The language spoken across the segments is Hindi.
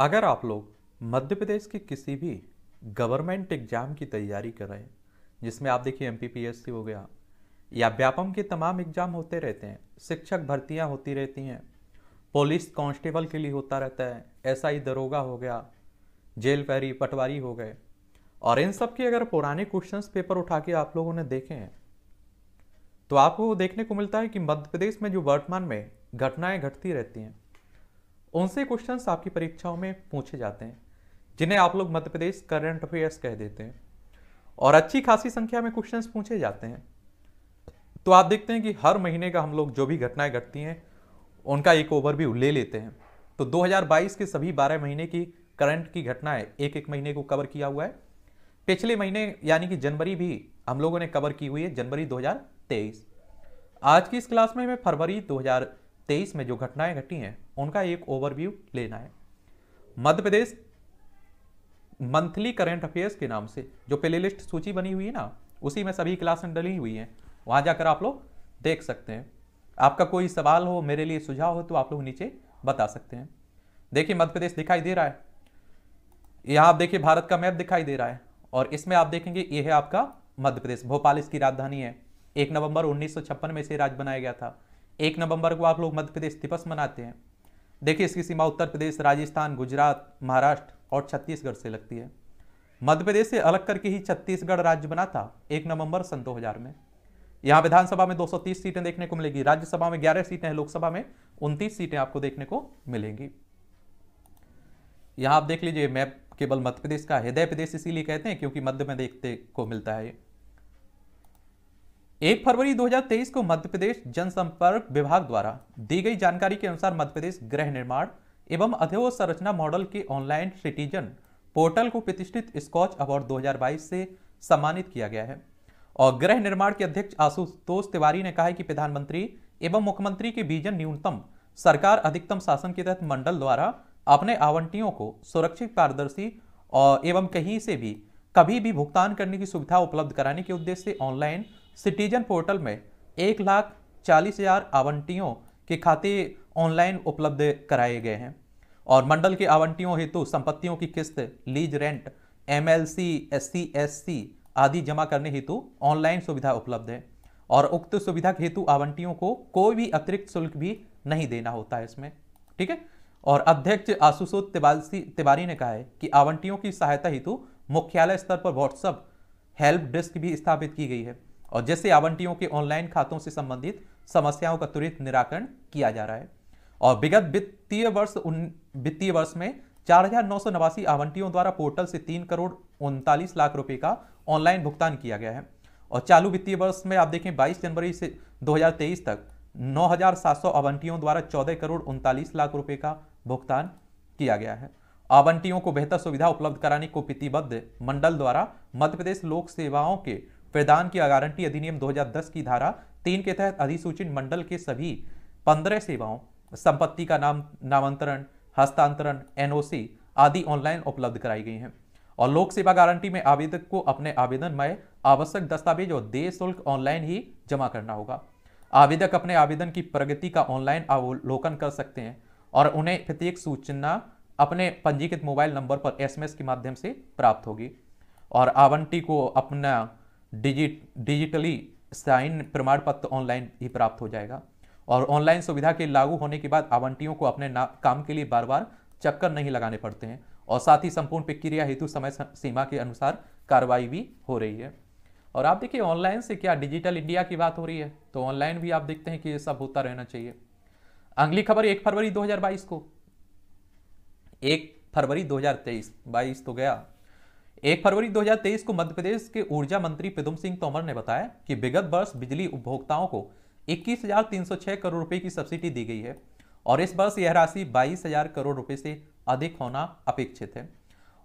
अगर आप लोग मध्य प्रदेश के किसी भी गवर्नमेंट एग्ज़ाम की तैयारी कर रहे हैं जिसमें आप देखिए एम हो गया या व्यापम के तमाम एग्ज़ाम होते रहते हैं शिक्षक भर्तियाँ होती रहती हैं पुलिस कांस्टेबल के लिए होता रहता है ऐसा ही दरोगा हो गया जेल पैरी पटवारी हो गए और इन सब के अगर पुराने क्वेश्चंस पेपर उठा के आप लोगों ने देखे हैं तो आपको देखने को मिलता है कि मध्य प्रदेश में जो वर्तमान में घटनाएं घटती रहती हैं उनसे क्वेश्चंस आपकी परीक्षाओं में पूछे जाते हैं जिन्हें आप लोग मध्य प्रदेश करंट अफेयर्स कह देते हैं और अच्छी खासी संख्या में क्वेश्चंस पूछे जाते हैं तो आप देखते हैं कि हर महीने का हम लोग जो भी घटनाएं घटती हैं उनका एक ओवर भी ले लेते हैं तो 2022 के सभी 12 महीने की करंट की घटनाएं एक एक महीने को कवर किया हुआ है पिछले महीने यानी कि जनवरी भी हम लोगों ने कवर की हुई है जनवरी 2023 आज की इस क्लास में मैं फरवरी 2000 2023 में जो घटनाएं घटी हैं उनका एक ओवरव्यू लेना है Madhya Pradesh monthly current affairs के नाम से जो प्ले लिस्ट सूची बनी हुई है ना उसी में सभी क्लासें डली हुई हैं वहाँ जाकर आप लोग देख सकते हैं आपका कोई सवाल हो मेरे लिए सुझाव हो तो आप लोग नीचे बता सकते हैं देखिए मध्य प्रदेश दिखाई दे रहा है यहाँ आप देखिए भारत का मैप दिखाई दे रहा है और इसमें आप देखेंगे ये है आपका मध्य प्रदेश भोपाल इसकी राजधानी है एक नवंबर उन्नीस में इसे राज्य बनाया गया था एक नवंबर को आप लोग मध्य प्रदेश दिवस मनाते हैं देखिए इसकी सीमा उत्तर प्रदेश राजस्थान गुजरात महाराष्ट्र और छत्तीसगढ़ से लगती है मध्य प्रदेश से अलग करके ही छत्तीसगढ़ राज्य बना था एक नवंबर सन 2000 में यहाँ विधानसभा में 230 सीटें देखने को मिलेगी राज्यसभा में 11 सीटें हैं लोकसभा में उनतीस सीटें आपको देखने को मिलेंगी यहाँ आप देख लीजिए मैप केवल मध्य प्रदेश का हृदय प्रदेश इसीलिए कहते हैं क्योंकि मध्य में देखते को मिलता है एक फरवरी 2023 को मध्य प्रदेश जनसंपर्क विभाग द्वारा दी गई जानकारी के अनुसार मध्य प्रदेश गृह निर्माण एवं संरचना मॉडल के ऑनलाइन सिटीजन पोर्टल को प्रतिष्ठित स्कॉच अवार्ड 2022 से सम्मानित किया गया है और गृह निर्माण के अध्यक्ष आशुतोष तिवारी ने कहा है कि प्रधानमंत्री एवं मुख्यमंत्री के बीजन न्यूनतम सरकार अधिकतम शासन के तहत मंडल द्वारा अपने आवंटियों को सुरक्षित पारदर्शी और एवं कहीं से भी कभी भी भुगतान करने की सुविधा उपलब्ध कराने के उद्देश्य से ऑनलाइन सिटीजन पोर्टल में एक लाख चालीस हजार आवंटियों के खाते ऑनलाइन उपलब्ध कराए गए हैं और मंडल के आवंटियों हेतु संपत्तियों की किस्त lease rent M L C S C S C आदि जमा करने हेतु ऑनलाइन सुविधा उपलब्ध है और उक्त सुविधा हेतु आवंटियों को कोई भी अतिरिक्त शुल्क भी नहीं देना होता है इसमें ठीक है और अध्यक्ष आशुसोद तिवारी तिवारी ने कहा है कि आवंटियों की सहायता हेतु मुख्यालय स्तर पर व्हाट्सअप हेल्प डेस्क भी स्थापित की गई है और जैसे आवंटियों के ऑनलाइन खातों से संबंधित समस्याओं का त्वरित निराकरण किया जा रहा है और विगत वित्तीय वर्ष वित्तीय वर्ष में चार आवंटियों द्वारा पोर्टल से तीन करोड़ उनतालीस लाख रुपए का ऑनलाइन भुगतान किया गया है और चालू वित्तीय वर्ष में आप देखें 22 जनवरी से 2023 तक 9,700 आवंटियों द्वारा 14 करोड़ उनतालीस लाख रुपए का भुगतान किया गया है आवंटियों को बेहतर सुविधा उपलब्ध कराने को प्रतिबद्ध मंडल द्वारा मध्य प्रदेश लोक सेवाओं के प्रदान किया गारंटी अधिनियम 2010 की धारा तीन के तहत अधिसूचित मंडल के सभी पंद्रह सेवाओं संपत्ति का नाम नामांतरण हस्तांतरण एनओसी आदि ऑनलाइन उपलब्ध कराई गई हैं और लोक सेवा गारंटी में आवेदक को अपने आवेदन में आवश्यक दस्तावेज और देय शुल्क ऑनलाइन ही जमा करना होगा आवेदक अपने आवेदन की प्रगति का ऑनलाइन अवलोकन कर सकते हैं और उन्हें प्रत्येक सूचना अपने पंजीकृत मोबाइल नंबर पर एसएमएस के माध्यम से प्राप्त होगी और आवंटी को अपना डिजिट डिजिटली साइन प्रमाण पत्र ऑनलाइन ही प्राप्त हो जाएगा और ऑनलाइन सुविधा के लागू होने के बाद आवंटियों को अपने काम के लिए बार बार चक्कर नहीं लगाने पड़ते हैं और साथ ही संपूर्ण प्रक्रिया हेतु समय सीमा के अनुसार कार्रवाई भी हो रही है और आप देखिए ऑनलाइन से क्या डिजिटल इंडिया की बात हो रही है तो ऑनलाइन भी आप देखते हैं कि ये सब होता रहना चाहिए अगली खबर एक फरवरी 2022 को एक फरवरी 2023 22 तो गया एक फरवरी 2023 को मध्य प्रदेश के ऊर्जा मंत्री प्रीतम सिंह तोमर ने बताया कि विगत वर्ष बिजली उपभोक्ताओं को 21,306 करोड़ रुपए की सब्सिडी दी गई है और इस वर्ष यह राशि 22,000 करोड़ रुपए से अधिक होना अपेक्षित है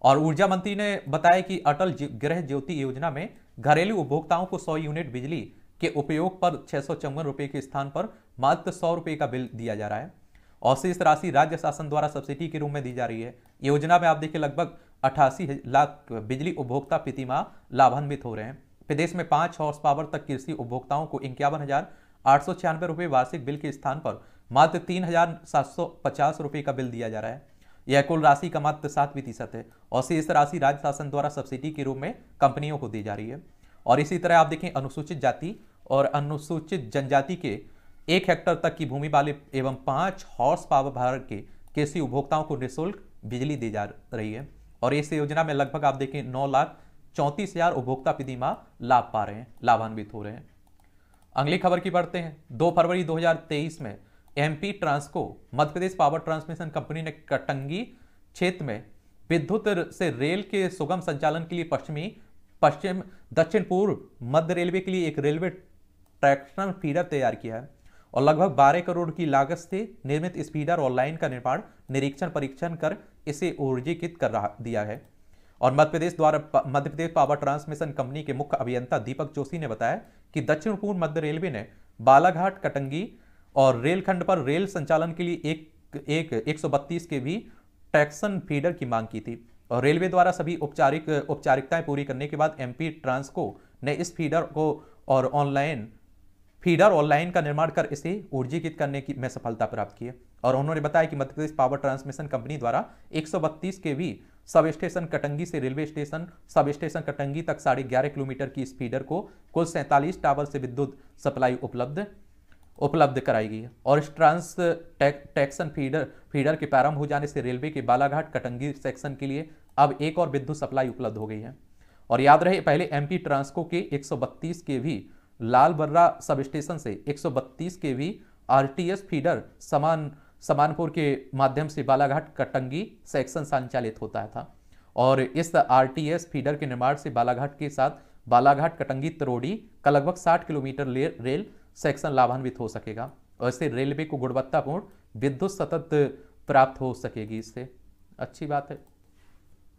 और ऊर्जा मंत्री ने बताया कि अटल गृह ज्योति योजना में घरेलू उपभोक्ताओं को सौ यूनिट बिजली के उपयोग पर छह रुपए के स्थान पर मात्र सौ रुपए का बिल दिया जा रहा है और शेष राशि राज्य शासन द्वारा सब्सिडी के रूप में दी जा रही है योजना में आप देखिए लगभग अठासी लाख बिजली उपभोक्ता प्रतिमा लाभान्वित हो रहे हैं प्रदेश में पांच हॉर्स पावर तक कृषि उपभोक्ताओं को इक्यावन हज़ार आठ सौ छियानवे रुपये वार्षिक बिल के स्थान पर मात्र तीन हज़ार सात सौ पचास रुपये का बिल दिया जा रहा है यह कुल राशि का मात्र सात प्रतिशत है और शेष राशि राज्य शासन द्वारा सब्सिडी के रूप में कंपनियों को दी जा रही है और इसी तरह आप देखें अनुसूचित जाति और अनुसूचित जनजाति के एक हेक्टर तक की भूमि वाले एवं पांच हॉर्स पावर भारत के कृषि उपभोक्ताओं को निःशुल्क बिजली दी जा रही है और इस योजना में लगभग आप देखें नौ लाख चौंतीस हजार उपभोक्ता प्रतिमा लाभ पा रहे हैं लाभान्वित हो रहे हैं अगली खबर की बढ़ते हैं दो फरवरी 2023 में MP Transco Madhya Pradesh power transmission company ने कटंगी क्षेत्र में विद्युत से रेल के सुगम संचालन के लिए पश्चिमी पश्चिम दक्षिण पूर्व मध्य रेलवे के लिए एक रेलवे ट्रैक्शन फीडर तैयार किया है और लगभग 12 करोड़ की लागत से निर्मित इस फीडर और लाइन का निर्माण निरीक्षण परीक्षण कर इसे ऊर्जीकृत कर रहा दिया है और मध्य प्रदेश द्वारा Madhya Pradesh power transmission company के मुख्य अभियंता दीपक जोशी ने बताया कि दक्षिण पूर्व मध्य रेलवे ने बालाघाट कटंगी और रेलखंड पर रेल संचालन के लिए एक एक एक के भी टैक्सन फीडर की मांग की थी और रेलवे द्वारा सभी औपचारिक औपचारिकताएं पूरी करने के बाद एमपी ट्रांसको ने इस फीडर को और ऑनलाइन फीडर ऑनलाइन का निर्माण कर इसे ऊर्जीकृत करने की में सफलता प्राप्त की है और उन्होंने बताया कि Madhya Pradesh power transmission company द्वारा एक K V substation Katangi से railway station substation Katangi तक साढ़े ग्यारह किलोमीटर की स्पीडर को कुल सैंतालीस टावर से विद्युत सप्लाई उपलब्ध उपलब्ध कराई गई और इस ट्रांस टैक, टैक्सन फीडर फीडर के प्रारंभ हो जाने से रेलवे के बालाघाट कटंगी सेक्शन के लिए अब एक और विद्युत सप्लाई उपलब्ध हो गई है और याद रहे पहले एमपी ट्रांसको के 132 के we Lal Barra sub station से 132 के भी आरटीएस फीडर समान समानपुर के माध्यम से बालाघाट कटंगी सेक्शन संचालित होता था और इस आरटीएस फीडर के निर्माण से बालाघाट के साथ बालाघाट कटंगी तरोड़ी का लगभग 60 किलोमीटर रेल सेक्शन लाभान्वित हो सकेगा और इससे रेलवे को गुणवत्तापूर्ण विद्युत सतत प्राप्त हो सकेगी इससे अच्छी बात है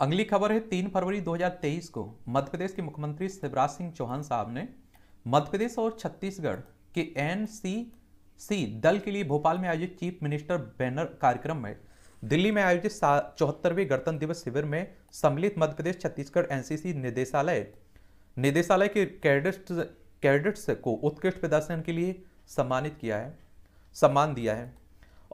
अगली खबर है तीन फरवरी 2023 को मध्य प्रदेश के मुख्यमंत्री शिवराज सिंह चौहान साहब ने मध्य प्रदेश और छत्तीसगढ़ के एन सी सी दल के लिए भोपाल में आयोजित चीफ मिनिस्टर बैनर कार्यक्रम में दिल्ली में आयोजित चौहत्तरवें गणतंत्र दिवस शिविर में सम्मिलित मध्य प्रदेश छत्तीसगढ़ एनसीसी निदेशालय निदेशालय के कैडेट कैडेट्स को उत्कृष्ट प्रदर्शन के लिए सम्मानित किया है सम्मान दिया है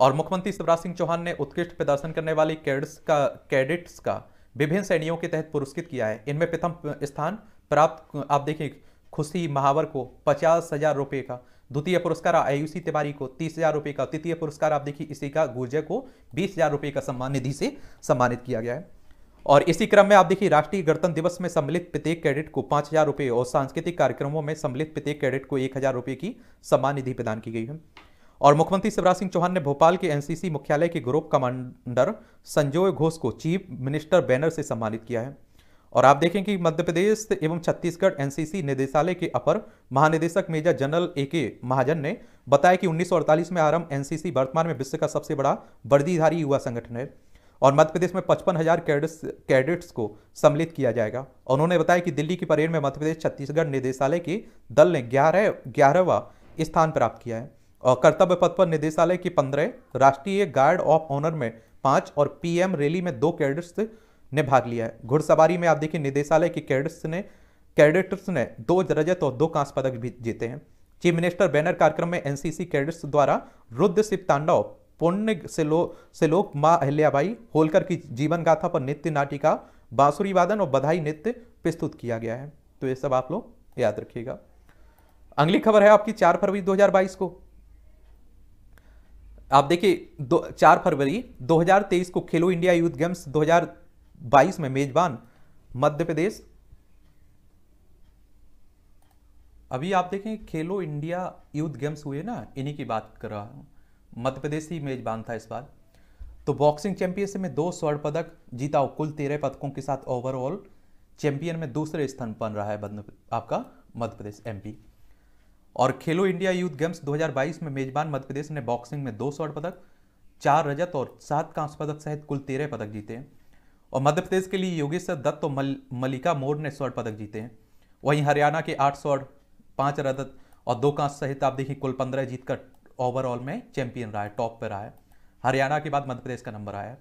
और मुख्यमंत्री शिवराज सिंह चौहान ने उत्कृष्ट प्रदर्शन करने वाले कैडेट्स का कैडेट्स का विभिन्न श्रेणियों के तहत पुरस्कृत किया है इनमें प्रथम स्थान प्राप्त आप देखें खुशी महावर को पचास हजार रुपये का द्वितीय पुरस्कार आयुषी तिवारी को तीस हजार रुपये का तृतीय पुरस्कार आप देखिए इसी का गुर्जर को बीस हजार रुपये का सम्मान निधि से सम्मानित किया गया है और इसी क्रम में आप देखिए राष्ट्रीय गणतंत्र दिवस में सम्मिलित प्रत्येक कैडेट को पांच हजार रुपये और सांस्कृतिक कार्यक्रमों में सम्मिलित प्रत्येक कैडेट को एक हजार रुपये की सम्मान निधि प्रदान की गई है और मुख्यमंत्री शिवराज सिंह चौहान ने भोपाल के एनसीसी मुख्यालय के ग्रुप कमांडर संजोय घोष को चीफ मिनिस्टर बैनर से सम्मानित किया है और आप देखें कि मध्य प्रदेश एवं छत्तीसगढ़ एनसीसी निदेशालय के अपर महानिदेशक मेजर जनरल ए के महाजन ने बताया कि 1948 में आरंभ एनसीसी वर्तमान में विश्व का सबसे बड़ा वर्दीधारी युवा संगठन है और मध्य प्रदेश में पचपन हजार कैडेट्स को सम्मिलित किया जाएगा और उन्होंने बताया कि दिल्ली की परेड में मध्य प्रदेश छत्तीसगढ़ निदेशालय के दल ने ग्यारह ग्यारहवा स्थान प्राप्त किया है और कर्तव्य पथ पर निदेशालय की पंद्रह राष्ट्रीय गार्ड ऑफ ऑनर में पांच और पीएम रैली में दो कैडेट्स ने भाग लिया है घुड़सवारी में आप देखिए निदेशालय के कैडेट्स ने कैडेट्स ने दो रजत और दो कांस पदक भी जीते हैं चीफ मिनिस्टर बैनर कार्यक्रम में एनसीसी कैडेट्स द्वारा रुद्र शिव तांडव पुण्य सेलो सेलोक माँ अहिल्याबाई होलकर की जीवन गाथा पर नृत्य नाटिका बांसुरी वादन और बधाई नृत्य प्रस्तुत किया गया है तो ये सब आप लोग याद रखिएगा अगली खबर है आपकी चार फरवरी दो को आप देखिए दो चार फरवरी 2023 को खेलो इंडिया यूथ गेम्स बाईस में मेजबान मध्य प्रदेश अभी आप देखें खेलो इंडिया यूथ गेम्स हुए ना इन्हीं की बात कर रहा हूँ मध्य प्रदेश ही मेजबान था इस बार तो बॉक्सिंग चैंपियनशिप में दो स्वर्ण पदक जीता कुल तेरह पदकों के साथ ओवरऑल चैंपियन में दूसरे स्थान बन रहा है आपका मध्य प्रदेश एमपी और खेलो इंडिया यूथ गेम्स 2022 में मेजबान मध्य प्रदेश ने बॉक्सिंग में दो स्वर्ण पदक चार रजत और सात कांस्य पदक सहित कुल तेरह पदक जीते हैं और मध्य प्रदेश के लिए योगेश्वर दत्त और मल्लिका मोर ने स्वर्ण पदक जीते हैं वहीं हरियाणा के आठ स्वर्ण पाँच रदत और दो कांस सहित आप देखिए कुल पंद्रह जीतकर ओवरऑल में चैंपियन रहा है टॉप पर रहा है हरियाणा के बाद मध्य प्रदेश का नंबर आया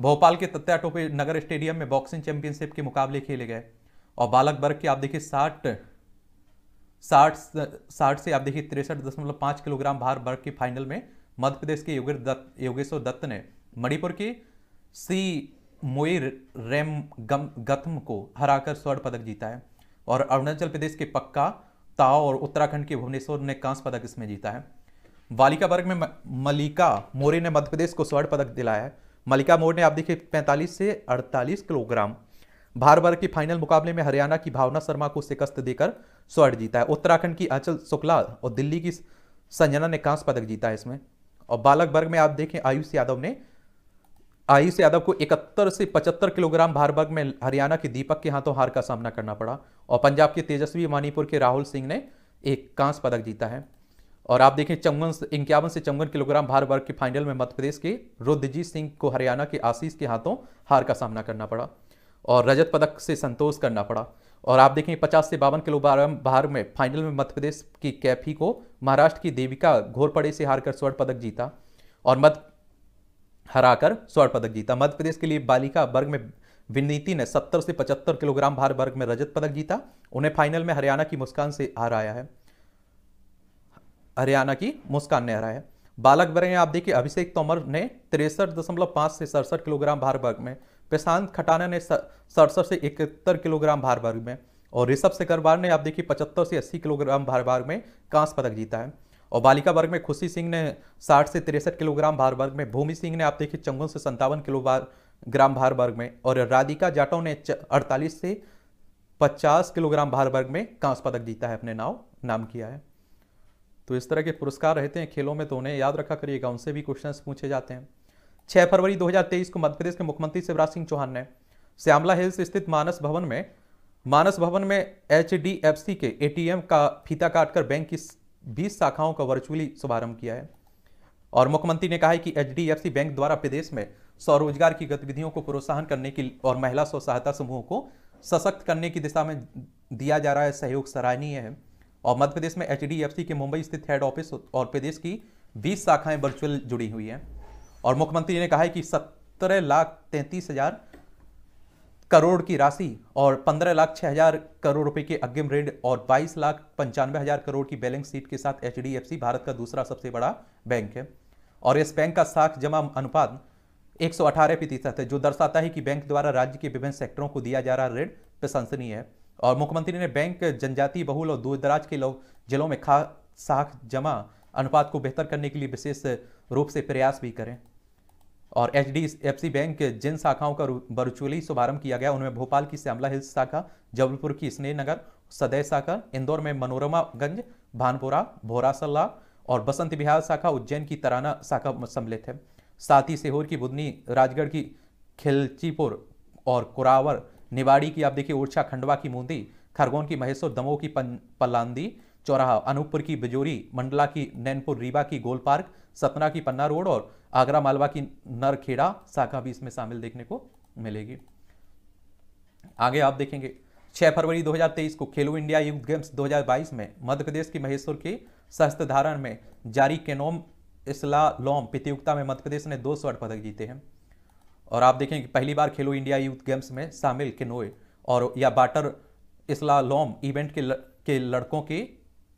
भोपाल के तत्या टोपे नगर स्टेडियम में बॉक्सिंग चैंपियनशिप के मुकाबले खेले गए और बालक वर्ग के आप देखिए साठ साठ साठ से आप देखिए तिरसठ दशमलव पाँच किलोग्राम भार वर्ग के फाइनल में मध्य प्रदेश के योगेश दत्त योगेश्वर दत्त ने मणिपुर के सी मोई रेम गम गथम को हराकर स्वर्ण पदक जीता है और अरुणाचल प्रदेश के पक्का ताओ और उत्तराखंड के भुवनेश्वर ने कांस्य पदक इसमें जीता है बालिका वर्ग में मलिका मोरे ने मध्य प्रदेश को स्वर्ण पदक दिलाया है मलिका मोर ने आप देखिए पैंतालीस से अड़तालीस किलोग्राम भार वर्ग के फाइनल मुकाबले में हरियाणा की भावना शर्मा को शिकस्त देकर स्वर्ण जीता है उत्तराखंड की अचल शुक्ला और दिल्ली की संजना ने कांस्य पदक जीता है इसमें और बालक वर्ग में आप देखें आयुष यादव ने आयुष यादव को इकहत्तर से पचहत्तर किलोग्राम भार वर्ग में हरियाणा के दीपक के हाथों हार का सामना करना पड़ा और पंजाब के तेजस्वी मणिपुर के राहुल सिंह ने एक कांस पदक जीता है और आप देखें चौवन इक्यावन से चौवन किलोग्राम भार वर्ग के फाइनल में मध्य प्रदेश के रुद्रजीत सिंह को हरियाणा के आशीष के हाथों हार का सामना करना पड़ा और रजत पदक से संतोष करना पड़ा और आप देखें पचास से बावन किलो भार में फाइनल में मध्य प्रदेश की कैफी को महाराष्ट्र की देविका घोरपड़े से हारकर स्वर्ण पदक जीता और मध्य हराकर स्वर्ण पदक जीता मध्य प्रदेश के लिए बालिका वर्ग में विनीति ने 70 से 75 किलोग्राम भार वर्ग में रजत पदक जीता उन्हें फाइनल में हरियाणा की मुस्कान से हराया है हरियाणा की मुस्कान ने हराया है बालक वर्ग में आप देखिए अभिषेक तोमर ने तिरसठ दशमलव से सड़सठ किलोग्राम भार वर्ग में प्रशांत खटाना ने सड़सठ से इकहत्तर किलोग्राम भार वर्ग में और ऋषभ शेखरवार ने आप देखिए पचहत्तर से अस्सी किलोग्राम भार वर्ग में कांस पदक जीता है और बालिका वर्ग में खुशी सिंह ने साठ से तिरसठ किलोग्राम भार वर्ग में भूमि सिंह ने आप देखिए चंगुन से संतावन किलो ग्राम भार वर्ग में और राधिका जाटव ने अड़तालीस से पचास किलोग्राम भार वर्ग में कांस पदक जीता है अपने नाव नाम किया है तो इस तरह के पुरस्कार रहते हैं खेलों में तो उन्हें याद रखा करिएगा उनसे भी क्वेश्चन पूछे जाते हैं छह फरवरी तेईस को मध्यप्रदेश के मुख्यमंत्री शिवराज सिंह चौहान ने श्यामला हिल्स स्थित मानस भवन में मानस भवन में एच के एटीएम का फीता काटकर बैंक की बीस शाखाओं का वर्चुअली शुभारंभ किया है और मुख्यमंत्री ने कहा है कि एच बैंक द्वारा प्रदेश में स्वरोजगार की गतिविधियों को प्रोत्साहन करने की और महिला स्व सहायता समूहों को सशक्त करने की दिशा में दिया जा रहा है सहयोग सराहनीय है और मध्य प्रदेश में एच के मुंबई स्थित हेड ऑफिस और प्रदेश की बीस शाखाएं वर्चुअल जुड़ी हुई हैं और मुख्यमंत्री ने कहा है कि सत्रह लाख तैंतीस हज़ार करोड़ की राशि और पंद्रह लाख छः हजार करोड़ रुपए के अग्रिम ऋण और बाईस लाख पंचानवे हजार करोड़ की बैलेंस शीट के साथ एच भारत का दूसरा सबसे बड़ा बैंक है और इस बैंक का साख जमा अनुपात एक सौ प्रतिशत है जो दर्शाता है कि बैंक द्वारा राज्य के विभिन्न सेक्टरों को दिया जा रहा ऋण प्रशंसनीय है और मुख्यमंत्री ने बैंक जनजाति बहुल और दूरदराज के लोग जिलों में खास साख जमा अनुपात को बेहतर करने के लिए विशेष रूप से प्रयास भी करें और एच डी बैंक जिन शाखाओं का वर्चुअली शुभारंभ किया गया उनमें भोपाल की श्यामला हिल्स शाखा जबलपुर की स्नेह नगर सदैव शाखा इंदौर में मनोरमागंज भानपुरा भोरासल्ला और बसंत बिहार शाखा उज्जैन की तराना शाखा सम्मिलित है साथ ही सीहोर की बुधनी राजगढ़ की खिलचीपुर और कुरावर निवाड़ी की आप देखिए ओरछा खंडवा की मूंदी खरगोन की महेश्वर दमोह की पल्लांदी चौराहा अनूपपुर की बिजोरी मंडला की नैनपुर रीवा की गोल पार्क सतना की पन्ना रोड और आगरा मालवा की नरखेड़ा शाखा भी इसमें शामिल देखने को मिलेगी आगे आप देखेंगे 6 फरवरी 2023 को खेलो इंडिया यूथ गेम्स 2022 में मध्य प्रदेश की महेश्वर के शस्त्र धारण में जारी केनोम इसला लॉम प्रतियोगिता में मध्य प्रदेश ने दो स्वर्ण पदक जीते हैं और आप देखेंगे पहली बार खेलो इंडिया यूथ गेम्स में शामिल किनोए और या बाटर इसला लॉम इवेंट के, ल, के लड़कों के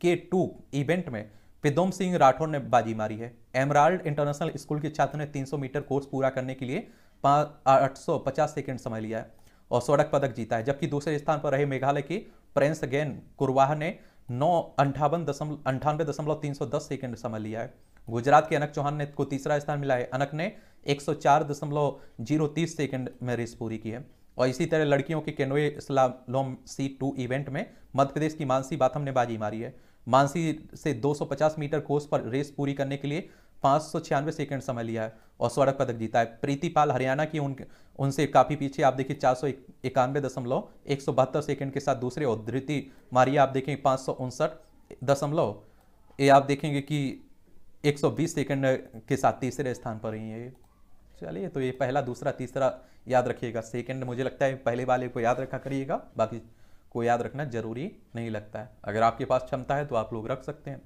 के टू इवेंट में पिदोम सिंह राठौर ने बाजी मारी है एमराल्ड इंटरनेशनल स्कूल के छात्र ने 300 मीटर कोर्स पूरा करने के लिए आठ सौ पचास सेकेंड समय लिया है और स्वर्ण पदक जीता है जबकि दूसरे स्थान पर रहे मेघालय के प्रेंस गेन कुरवाह ने नौ अंठावन दशमलव अंठानवे दशमलव तीन सौ दस सेकेंड समय लिया है गुजरात के अनक चौहान ने को तीसरा स्थान मिला है अनक ने एक सौ चार दशमलव जीरो तीस सेकेंड में रेस पूरी की है और इसी तरह लड़कियों के केनोए स्लालोम सी टू इवेंट में मध्य प्रदेश की मानसी बाथम ने बाजी मारी है मानसी से 250 मीटर कोर्स पर रेस पूरी करने के लिए पाँच सेकंड समय लिया है और स्वर्ण पदक जीता है प्रीति पाल हरियाणा की उन उनसे काफ़ी पीछे आप देखिए चार सौ इक्यानवे दशमलव एक सौ बहत्तर सेकेंड के साथ दूसरे और धृति मारिया आप देखेंगे पाँच सौ उनसठ दशमलव ये आप देखेंगे कि 120 सेकंड के साथ तीसरे स्थान पर ही है चलिए तो ये पहला दूसरा तीसरा याद रखिएगा सेकंड मुझे लगता है पहले वाले को याद रखा करिएगा बाकी को याद रखना जरूरी नहीं लगता है अगर आपके पास क्षमता है तो आप लोग रख सकते हैं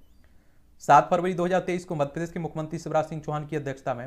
सात फरवरी 2023 को मध्य प्रदेश के मुख्यमंत्री शिवराज सिंह चौहान की अध्यक्षता में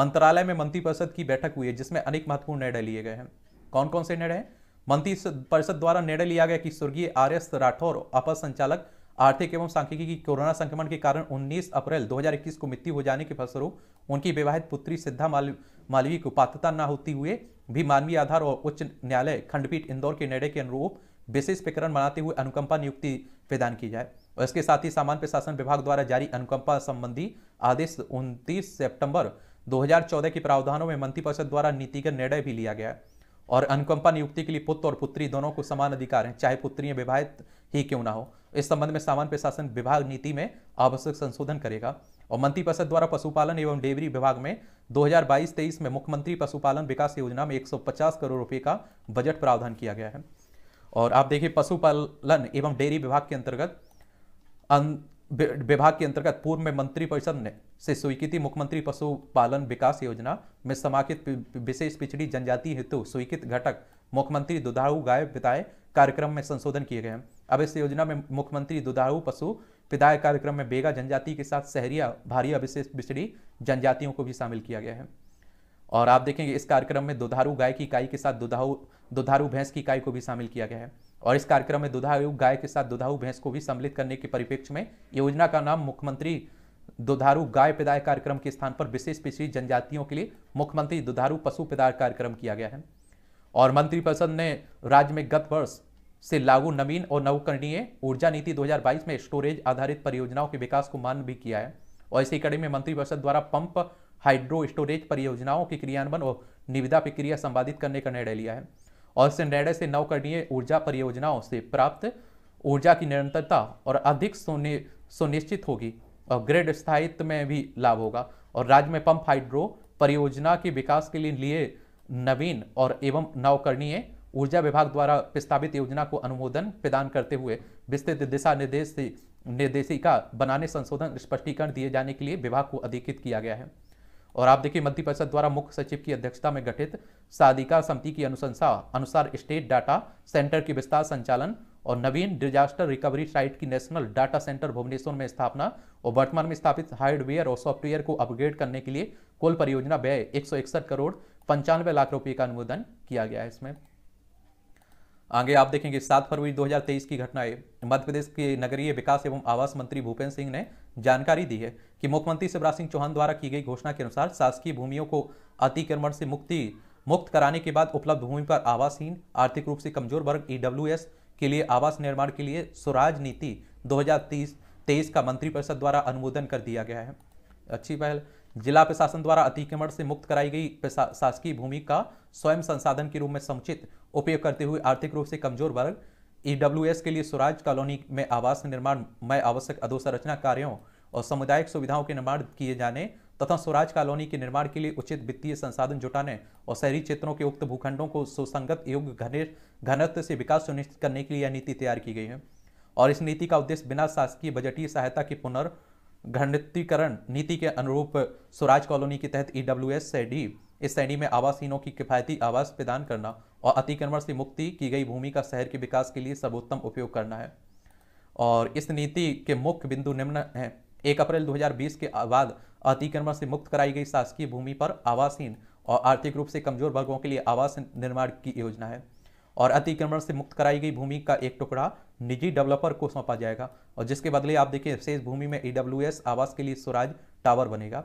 मंत्रालय में मंत्रिपरिषद की बैठक हुई है जिसमें अनेक महत्वपूर्ण निर्णय लिए गए हैं कौन कौन से निर्णय मंत्रिपरिषद द्वारा निर्णय लिया गया कि स्वर्गीय आर एस राठौर अपर संचालक आर्थिक एवं सांख्यिकी की कोरोना संक्रमण के कारण 19 अप्रैल 2021 को मृत्यु हो जाने के फलस्वरूप उनकी विवाहित पुत्री सिद्धा माल, मालवी को पात्रता न होती हुए भी मानवीय आधार और उच्च न्यायालय खंडपीठ इंदौर के निर्णय के अनुरूप विशेष प्रकरण बनाते हुए अनुकंपा नियुक्ति प्रदान की जाए और इसके साथ ही सामान्य प्रशासन विभाग द्वारा जारी अनुकंपा संबंधी आदेश 29 सितंबर 2014 के प्रावधानों में मंत्रिपरिषद द्वारा नीतिगत निर्णय भी लिया गया है और अनुकंपा नियुक्ति के लिए पुत्र और पुत्री दोनों को समान अधिकार हैं चाहे पुत्री विवाहित ही क्यों ना हो इस संबंध में सामान्य प्रशासन विभाग नीति में आवश्यक संशोधन करेगा और मंत्रिपरिषद द्वारा पशुपालन एवं डेयरी विभाग में 2022-23 में मुख्यमंत्री पशुपालन विकास योजना में 150 करोड़ रुपए का बजट प्रावधान किया गया है और आप देखिए पशुपालन एवं डेयरी विभाग के अंतर्गत अं, विभाग के अंतर्गत पूर्व में मंत्रिपरिषद ने से स्वीकृति मुख्यमंत्री पशुपालन विकास योजना में समाकित विशेष पिछड़ी जनजाति हेतु स्वीकृत घटक मुख्यमंत्री दुधारू गाय विदाय कार्यक्रम में संशोधन किए गए हैं अब इस योजना में मुख्यमंत्री दुधारू पशु पिताए कार्यक्रम में बेगा जनजाति के साथ शहरिया भारी विशेष पिछड़ी जनजातियों को भी शामिल किया गया है और आप देखेंगे इस कार्यक्रम में दुधारू गाय की इकाई के साथ दुधाऊ दुधारू भैंस की इकाई को भी शामिल किया गया है और इस कार्यक्रम में दुधारू गाय के साथ दुधाऊ भैंस को भी सम्मिलित करने के परिप्रेक्ष्य में योजना का नाम मुख्यमंत्री दुधारू गाय पैदाय कार्यक्रम के स्थान पर विशेष पिछड़ी जनजातियों के लिए मुख्यमंत्री दुधारू पशु पैदाय कार्यक्रम किया गया है और मंत्रिपरिषद ने राज्य में गत वर्ष से लागू नवीन और नवकरणीय ऊर्जा नीति 2022 में स्टोरेज आधारित परियोजनाओं के विकास को मान्य भी किया है और इसी कड़ी में मंत्रिपरिषद द्वारा पंप हाइड्रो स्टोरेज परियोजनाओं के क्रियान्वयन और निविदा प्रक्रिया संपादित करने का निर्णय लिया है और इस निर्णय से नवकरणीय ऊर्जा परियोजनाओं से प्राप्त ऊर्जा की निरंतरता और अधिक सुनि, सुनिश्चित होगी और ग्रेड स्थायित्व में भी लाभ होगा और राज्य में पंप हाइड्रो परियोजना के विकास के लिए लिए नवीन और एवं नवकरणीय ऊर्जा विभाग द्वारा प्रस्तावित योजना को अनुमोदन प्रदान करते हुए विस्तृत दिशा निर्देश निर्देशिका बनाने संशोधन स्पष्टीकरण दिए जाने के लिए विभाग को अधिकृत किया गया है और आप देखिए मध्य परिषद द्वारा मुख्य सचिव की अध्यक्षता में गठित साधिका समिति की अनुशंसा अनुसार स्टेट डाटा सेंटर की विस्तार संचालन और नवीन डिजास्टर रिकवरी साइट की नेशनल डाटा सेंटर भुवनेश्वर में स्थापना और वर्तमान में स्थापित हार्डवेयर और सॉफ्टवेयर को अपग्रेड करने के लिए कुल परियोजना व्यय एक करोड़ पंचानवे लाख रुपये का अनुमोदन किया गया है इसमें आगे आप देखेंगे सात फरवरी 2023 की घटना है मध्य प्रदेश के नगरीय विकास एवं आवास मंत्री भूपेंद्र सिंह ने जानकारी दी है कि मुख्यमंत्री शिवराज सिंह चौहान द्वारा की गई घोषणा के अनुसार शासकीय भूमियों को अतिक्रमण से मुक्ति मुक्त कराने के बाद उपलब्ध भूमि पर आवासहीन आर्थिक रूप से कमजोर वर्ग ई e के लिए आवास निर्माण के लिए स्वराज नीति दो हजार का मंत्रिपरिषद द्वारा अनुमोदन कर दिया गया है अच्छी पहल जिला प्रशासन द्वारा अतिक्रमण से मुक्त कराई गई शासकीय भूमि का स्वयं संसाधन के रूप में समुचित उपयोग करते हुए आर्थिक रूप से कमजोर वर्ग ईडब्ल्यूएस e के लिए स्वराज कॉलोनी में आवास निर्माण में आवश्यक अधोसंरचना कार्यों और सामुदायिक सुविधाओं के निर्माण किए जाने तथा स्वराज कॉलोनी के निर्माण के लिए उचित वित्तीय संसाधन जुटाने और शहरी क्षेत्रों के उक्त भूखंडों को सुसंगत योग्य घने घनत्व से विकास सुनिश्चित करने के लिए यह नीति तैयार की गई है और इस नीति का उद्देश्य बिना शासकीय बजटीय सहायता के पुनर् घनितीकरण नीति के अनुरूप स्वराज कॉलोनी के तहत ई e से डी इस श्रेणी में आवासीनों की किफायती आवास प्रदान करना और अतिक्रमण से मुक्ति की गई भूमि का शहर के विकास के लिए सर्वोत्तम उपयोग करना है और इस नीति के मुख्य बिंदु निम्न हैं एक अप्रैल 2020 के बाद अतिक्रमण से मुक्त कराई गई शासकीय भूमि पर आवासीन और आर्थिक रूप से कमजोर वर्गों के लिए आवास निर्माण की योजना है और अतिक्रमण से मुक्त कराई गई भूमि का एक टुकड़ा निजी डेवलपर को सौंपा जाएगा और जिसके बदले आप देखिए शेष भूमि में ई e आवास के लिए स्वराज टावर बनेगा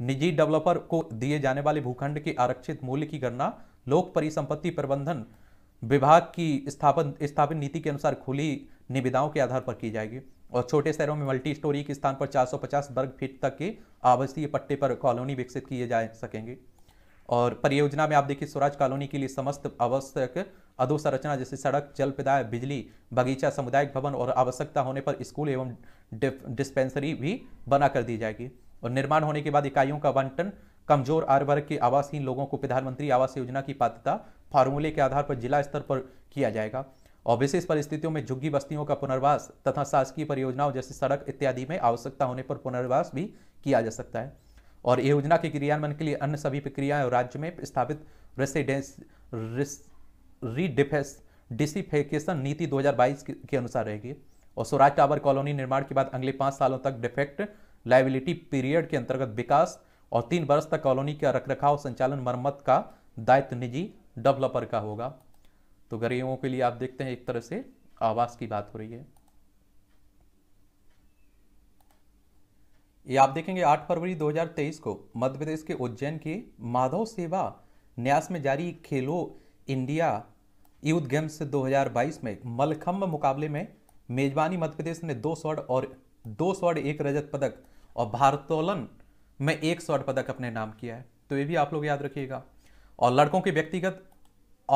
निजी डेवलपर को दिए जाने वाले भूखंड के आरक्षित मूल्य की गणना लोक परिसंपत्ति प्रबंधन विभाग की स्थापन स्थापित नीति के अनुसार खुली निविदाओं के आधार पर की जाएगी और छोटे शहरों में मल्टी स्टोरी के स्थान पर 450 वर्ग फीट तक के आवासीय पट्टे पर कॉलोनी विकसित किए जा सकेंगे और परियोजना में आप देखिए स्वराज कॉलोनी के लिए समस्त आवश्यक अधोसंरचना जैसे सड़क जल प्रदाय बिजली बगीचा सामुदायिक भवन और आवश्यकता होने पर स्कूल एवं डिस्पेंसरी भी बना कर दी जाएगी और निर्माण होने के बाद इकाइयों का आवंटन कमजोर आर वर्ग के आवासहीन लोगों को प्रधानमंत्री आवास योजना की पात्रता फार्मूले के आधार पर जिला स्तर पर किया जाएगा और विशेष परिस्थितियों में झुग्गी बस्तियों का पुनर्वास तथा शासकीय परियोजनाओं जैसे सड़क इत्यादि में आवश्यकता होने पर पुनर्वास भी किया जा सकता है और योजना के क्रियान्वयन के लिए अन्य सभी प्रक्रियाएं राज्य में स्थापित रेसिडेंस रीडिफेस डिसिफिकेशन नीति 2022 के अनुसार रहेगी और स्वराज टावर कॉलोनी निर्माण के बाद अगले पाँच सालों तक डिफेक्ट लाइबिलिटी पीरियड के अंतर्गत विकास और तीन वर्ष तक कॉलोनी का रखरखाव संचालन मरम्मत का दायित्व निजी डेवलपर का होगा तो गरीबों के लिए आप देखते हैं एक तरह से आवास की बात हो रही है ये आप देखेंगे 8 फरवरी 2023 को मध्य प्रदेश के उज्जैन के माधव सेवा न्यास में जारी खेलो इंडिया यूथ गेम्स 2022 में मलखम्ब मुकाबले में मेजबानी मध्यप्रदेश ने दो स्वर्ण और दो स्वर्ण एक रजत पदक और भारतोलन में एक स्वर्ण पदक अपने नाम किया है तो ये भी आप लोग याद रखिएगा और लड़कों के व्यक्तिगत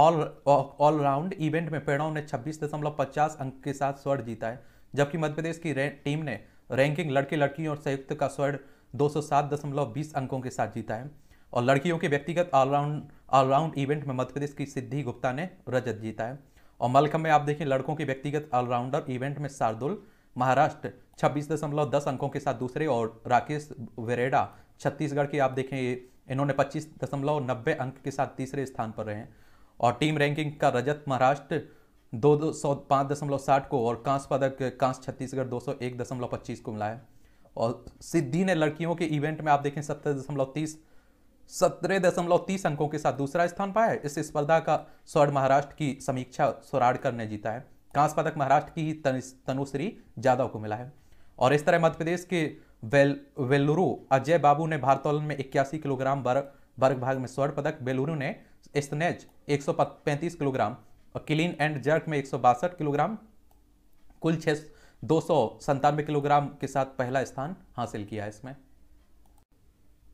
ऑल ऑलराउंड इवेंट में प्रणव ने छब्बीस दशमलव पचास अंक के साथ स्वर्ण जीता है जबकि मध्यप्रदेश की टीम ने रैंकिंग लड़के लड़की और संयुक्त का स्वर्ण दो सौ सात दशमलव बीस अंकों के साथ जीता है और लड़कियों के व्यक्तिगत ऑलराउंड ऑलराउंड इवेंट में मध्य प्रदेश की सिद्धि गुप्ता ने रजत जीता है और मलखम में आप देखिए लड़कों के व्यक्तिगत ऑलराउंडर इवेंट में शार्दुल महाराष्ट्र छब्बीस दशमलव दस अंकों के साथ दूसरे और राकेश वेरेडा छत्तीसगढ़ की आप देखें इन्होंने पच्चीस दशमलव नब्बे अंक के साथ तीसरे स्थान पर रहे और टीम रैंकिंग का रजत महाराष्ट्र दो दो सौ पाँच दशमलव साठ को और कांस पदक कांस छत्तीसगढ़ दो सौ एक दशमलव पच्चीस को मिला है और सिद्धि ने लड़कियों के इवेंट में आप देखें सत्तर दशमलव तीस सत्रह दशमलव तीस अंकों के साथ दूसरा स्थान पाया है इस स्पर्धा का स्वर्ण महाराष्ट्र की समीक्षा सोराडकर ने जीता है कांस पदक महाराष्ट्र की तनुश्री जादव को मिला है और इस तरह मध्य प्रदेश के वेल वेलुरु अजय बाबू ने भारतोलन में इक्यासी किलोग्राम वर्ग वर्ग भाग में स्वर्ण पदक बेलुरु ने स्नेज एक किलोग्राम और क्लीन एंड जर्क में एक किलोग्राम कुल छः दो किलोग्राम के साथ पहला स्थान हासिल किया इसमें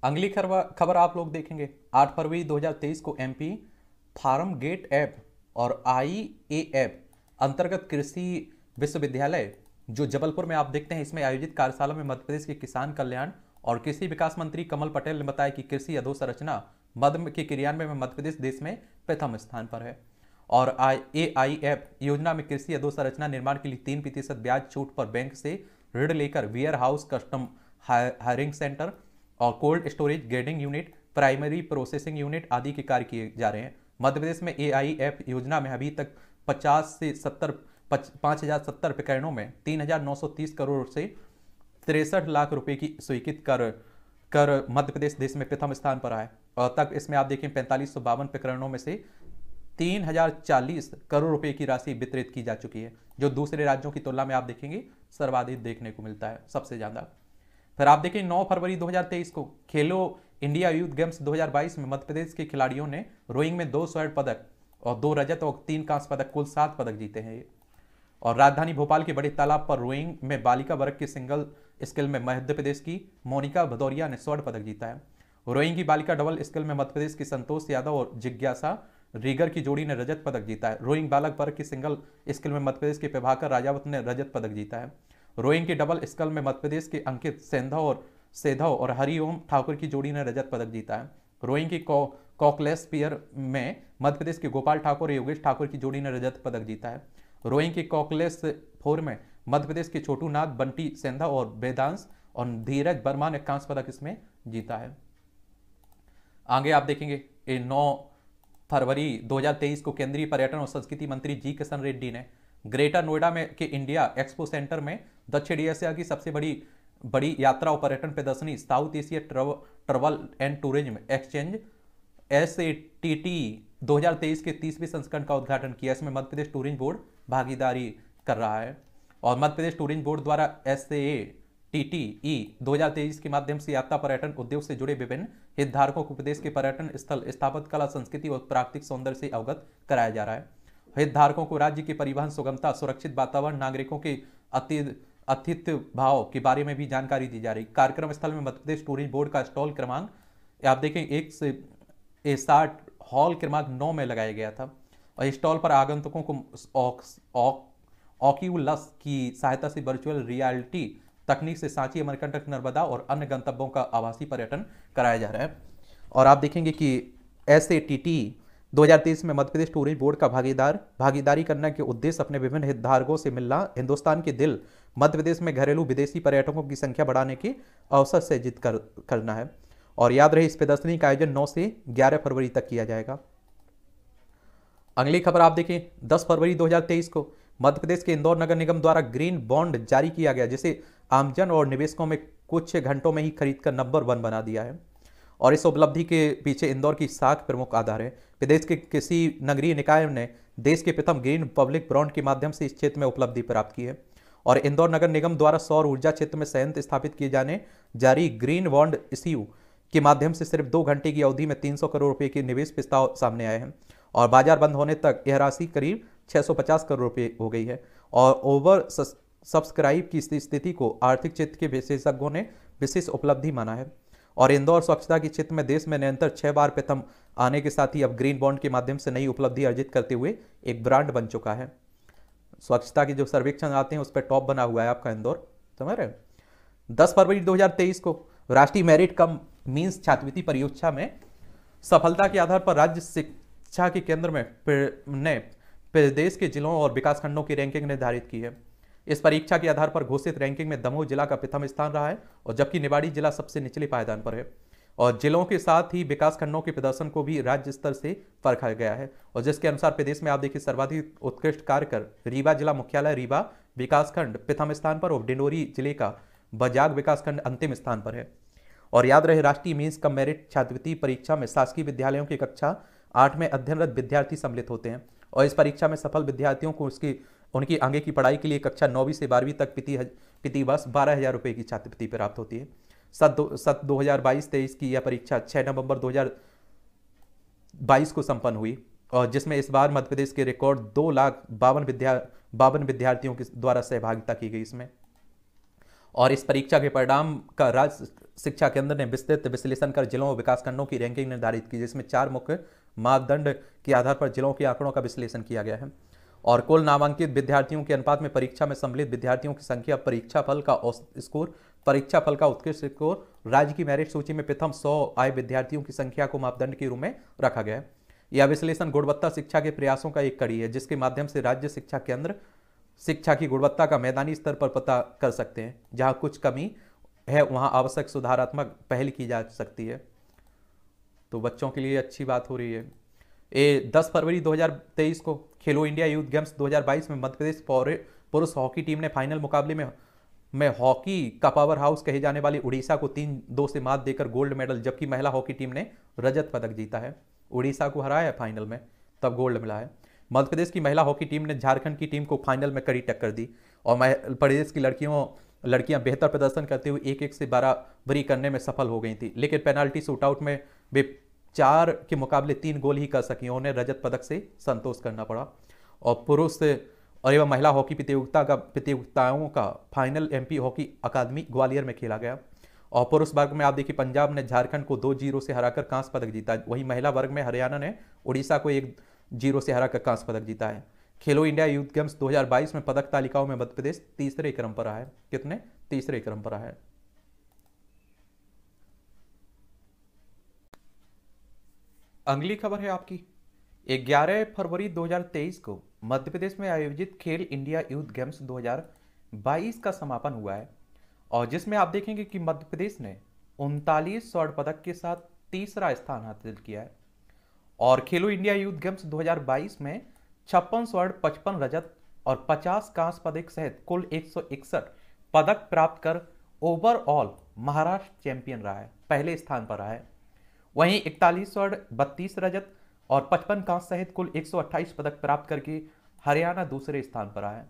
अगली खबर आप लोग देखेंगे 8 फरवरी 2023 को एमपी फार्म गेट ऐप और आई ए ऐप अंतर्गत कृषि विश्वविद्यालय जो जबलपुर में आप देखते हैं इसमें आयोजित कार्यशाला में मध्यप्रदेश के किसान कल्याण और कृषि विकास मंत्री कमल पटेल ने बताया कि कृषि अधोसंरचना मध्य के क्रियान्वयन में मध्यप्रदेश देश में प्रथम स्थान पर है और आई ए आई एप योजना में कृषि अधोसंरचना निर्माण के लिए तीन प्रतिशत ब्याज छूट पर बैंक से ऋण लेकर warehouse custom hiring centre और cold storage grading unit primary processing unit आदि के कार्य किए जा रहे हैं मध्य प्रदेश में ए योजना में अभी तक पचास से सत्तर पाँच हज़ार सत्तर प्रकरणों में तीन हज़ार नौ सौ तीस करोड़ से तिरसठ लाख रुपए की स्वीकृत कर कर मध्य प्रदेश देश में प्रथम स्थान पर आए और तक इसमें आप देखें पैंतालीस सौ बावन प्रकरणों में से तीन हजार चालीस करोड़ रुपए की राशि वितरित की जा चुकी है जो दूसरे राज्यों की तुलना में आप देखेंगे सर्वाधिक देखने को मिलता है सबसे ज़्यादा फिर आप देखें 9 फरवरी 2023 को खेलो इंडिया यूथ गेम्स 2022 में मध्य प्रदेश के खिलाड़ियों ने रोइंग में दो स्वर्ण पदक और दो रजत और तीन कांस्य पदक कुल सात पदक जीते हैं और राजधानी भोपाल के बड़े तालाब पर रोइंग में बालिका वर्ग के सिंगल स्किल में मध्य प्रदेश की मोनिका भदौरिया ने स्वर्ण पदक जीता है रोइंग की बालिका डबल स्किल में मध्य प्रदेश की संतोष यादव और जिज्ञासा रीगर की जोड़ी ने रजत पदक जीता है रोइंग बालक वर्ग की सिंगल स्किल में मध्यप्रदेश के प्रभाकर राजावत ने रजत पदक जीता है रोइंग की डबल स्कल में मध्यप्रदेश के अंकित सेंधव और सेधव और हरिओम ठाकुर की जोड़ी ने रजत पदक जीता है रोइंग की कॉकलेस पियर में मध्यप्रदेश के गोपाल ठाकुर और योगेश ठाकुर की जोड़ी ने रजत पदक जीता है रोइंग की कॉकलेस फोर में मध्य प्रदेश के छोटू नाथ बंटी सेंधा और वेदांश और धीरज वर्मा ने कांस्य पदक इसमें जीता है आगे आप देखेंगे ये 9 फरवरी 2023 को केंद्रीय पर्यटन और संस्कृति मंत्री जी किशन रेड्डी ने ग्रेटर नोएडा में के इंडिया एक्सपो सेंटर में दक्षिण एशिया की सबसे बड़ी बड़ी यात्रा और पर्यटन प्रदर्शनी South Asia travel and tourism exchange S A T T दो के तीसवें संस्करण का उद्घाटन किया इसमें मध्य प्रदेश टूरिज्म बोर्ड भागीदारी कर रहा है और मध्य प्रदेश टूरिज्म बोर्ड द्वारा S A T T E दो के माध्यम से यात्रा पर्यटन उद्योग से जुड़े विभिन्न हितधारकों को प्रदेश के पर्यटन स्थल स्थापित कला संस्कृति और प्राकृतिक सौंदर्य से अवगत कराया जा रहा है हितधारकों को राज्य की परिवहन सुगमता सुरक्षित वातावरण नागरिकों के अतिथ्य भाव के बारे में भी जानकारी दी जा रही कार्यक्रम स्थल में मध्यप्रदेश टूरिस्ट बोर्ड का स्टॉल क्रमांक आप देखें एक से साठ हॉल क्रमांक नौ में लगाया गया था और स्टॉल पर आगंतुकों को ऑक्यूलस की सहायता से वर्चुअल रियलिटी तकनीक से सांची अमरकंटक नर्मदा और अन्य गंतव्यों का आवासीय पर्यटन कराया जा रहा है और आप देखेंगे कि एस ए टी टी 2030 में मध्य प्रदेश टूरिस्ट बोर्ड का भागीदार भागीदारी करने के उद्देश्य अपने विभिन्न हितधारकों से मिलना हिंदुस्तान के दिल मध्य प्रदेश में घरेलू विदेशी पर्यटकों की संख्या बढ़ाने के अवसर से जित कर, करना है और याद रहे इस प्रदर्शनी का आयोजन 9 से 11 फरवरी तक किया जाएगा अगली खबर आप देखें 10 फरवरी 2023 को मध्य प्रदेश के इंदौर नगर निगम द्वारा ग्रीन बॉन्ड जारी किया गया जिसे आमजन और निवेशकों में कुछ घंटों में ही खरीद कर नंबर वन बना दिया है और इस उपलब्धि के पीछे इंदौर की साख प्रमुख आधार है प्रदेश के किसी नगरीय निकाय ने देश के प्रथम ग्रीन पब्लिक ब्रॉन्ड के माध्यम से इस क्षेत्र में उपलब्धि प्राप्त की है और इंदौर नगर निगम द्वारा सौर ऊर्जा क्षेत्र में संयंत्र स्थापित किए जाने जारी ग्रीन बॉन्ड इसीयू के माध्यम से सिर्फ दो घंटे की अवधि में 300 करोड़ रुपए के निवेश प्रस्ताव सामने आए हैं और बाजार बंद होने तक यह राशि करीब 650 करोड़ रुपये हो गई है और ओवर सब्सक्राइब की स्थिति को आर्थिक क्षेत्र के विशेषज्ञों ने विशेष उपलब्धि माना है और इंदौर स्वच्छता के क्षेत्र में देश में निरंतर छह बार प्रथम आने के साथ ही अब ग्रीन बॉन्ड के माध्यम से नई उपलब्धि अर्जित करते हुए एक ब्रांड बन चुका है स्वच्छता के जो सर्वेक्षण आते हैं उस पर टॉप बना हुआ है आपका इंदौर समझ रहे दस फरवरी दो को राष्ट्रीय मेरिट कम मीन्स छात्रवृत्ति परियोजना में सफलता के आधार पर राज्य शिक्षा के केंद्र में ने प्रदेश के जिलों और विकासखंडों की रैंकिंग निर्धारित की है इस परीक्षा के आधार पर घोषित रैंकिंग में दमोह जिला का प्रथम स्थान रहा है और जबकि निवाड़ी जिला सबसे निचले पायदान पर है और जिलों के साथ ही विकास खंडों के प्रदर्शन को भी राज्य स्तर से परखा गया है और जिसके अनुसार प्रदेश में आप देखिए सर्वाधिक उत्कृष्ट कार्य कर रीवा जिला मुख्यालय रीवा विकासखंड प्रथम स्थान पर और डिंडोरी जिले का बजाग विकासखंड अंतिम स्थान पर है और याद रहे राष्ट्रीय मीन्स कम मेरिट छात्रवृत्ति परीक्षा में शासकीय विद्यालयों की कक्षा आठ में अध्ययनरत विद्यार्थी सम्मिलित होते हैं और इस परीक्षा में सफल विद्यार्थियों को उसकी उनकी आगे की पढ़ाई के लिए कक्षा नौवीं से बारहवीं तक पिति प्रतिवर्ष बारह हज़ार रुपये की छात्रवृत्ति प्राप्त होती है सत दो सत दो हज़ार बाईस तेईस की यह परीक्षा छः नवंबर दो हज़ार बाईस को संपन्न हुई और जिसमें इस बार मध्य प्रदेश के रिकॉर्ड दो लाख बावन विद्या बावन विद्यार्थियों के द्वारा सहभागिता की गई इसमें और इस परीक्षा के परिणाम का राज्य शिक्षा केंद्र ने विस्तृत विश्लेषण कर जिलों और विकासखंडों की रैंकिंग निर्धारित की जिसमें चार मुख्य मापदंड के आधार पर जिलों के आंकड़ों का विश्लेषण किया गया है और कुल नामांकित विद्यार्थियों के अनुपात में परीक्षा में सम्मिलित विद्यार्थियों की संख्या परीक्षा फल का स्कोर परीक्षा फल का उत्कृष्ट स्कोर राज्य की मेरिट सूची में प्रथम सौ आए विद्यार्थियों की संख्या को मापदंड के रूप में रखा गया है यह विश्लेषण गुणवत्ता शिक्षा के प्रयासों का एक कड़ी है जिसके माध्यम से राज्य शिक्षा केंद्र शिक्षा की गुणवत्ता का मैदानी स्तर पर पता कर सकते हैं जहाँ कुछ कमी है वहाँ आवश्यक सुधारात्मक पहल की जा सकती है तो बच्चों के लिए अच्छी बात हो रही है ये 10 फरवरी 2023 को खेलो इंडिया यूथ गेम्स 2022 में मध्य प्रदेश पुरुष हॉकी टीम ने फाइनल मुकाबले में में हॉकी का पावर हाउस कहे जाने वाली उड़ीसा को तीन दो से मात देकर गोल्ड मेडल जबकि महिला हॉकी टीम ने रजत पदक जीता है उड़ीसा को हराया है फाइनल में तब गोल्ड मिला है मध्य प्रदेश की महिला हॉकी टीम ने झारखंड की टीम को फाइनल में कड़ी टक्कर दी और मध्य प्रदेश की लड़कियों लड़कियां बेहतर प्रदर्शन करते हुए एक एक से बरी करने में सफल हो गई थी लेकिन पेनाल्टी शूटआउट में वे चार के मुकाबले तीन गोल ही कर सकी उन्हें रजत पदक से संतोष करना पड़ा और पुरुष और एवं महिला हॉकी प्रतियोगिता का प्रतियोगिताओं का final MP hockey academy Gwalior में खेला गया और पुरुष वर्ग में आप देखिए पंजाब ने झारखंड को दो जीरो से हराकर कांस्य पदक जीता वहीं महिला वर्ग में हरियाणा ने उड़ीसा को एक जीरो से हराकर कांस्य पदक जीता है खेलो इंडिया यूथ गेम्स 2022 में पदक तालिकाओं में मध्य प्रदेश तीसरे क्रम पर रहा है कितने तीसरे क्रम पर रहा है अगली खबर है आपकी 11 फरवरी 2023 को मध्य प्रदेश में आयोजित खेल इंडिया यूथ गेम्स 2022 का समापन हुआ है और जिसमें आप देखेंगे कि मध्य प्रदेश ने उनतालीस स्वर्ण पदक के साथ तीसरा स्थान हासिल किया है और खेलो इंडिया यूथ गेम्स 2022 में छप्पन स्वर्ण पचपन रजत और 50 कांस पदक सहित कुल एक पदक प्राप्त कर ओवरऑल महाराष्ट्र चैंपियन रहा है पहले स्थान पर रहा है वहीं इकतालीस स्वर्ण बत्तीस रजत और पचपन कांस सहित कुल 128 पदक प्राप्त करके हरियाणा दूसरे स्थान पर आया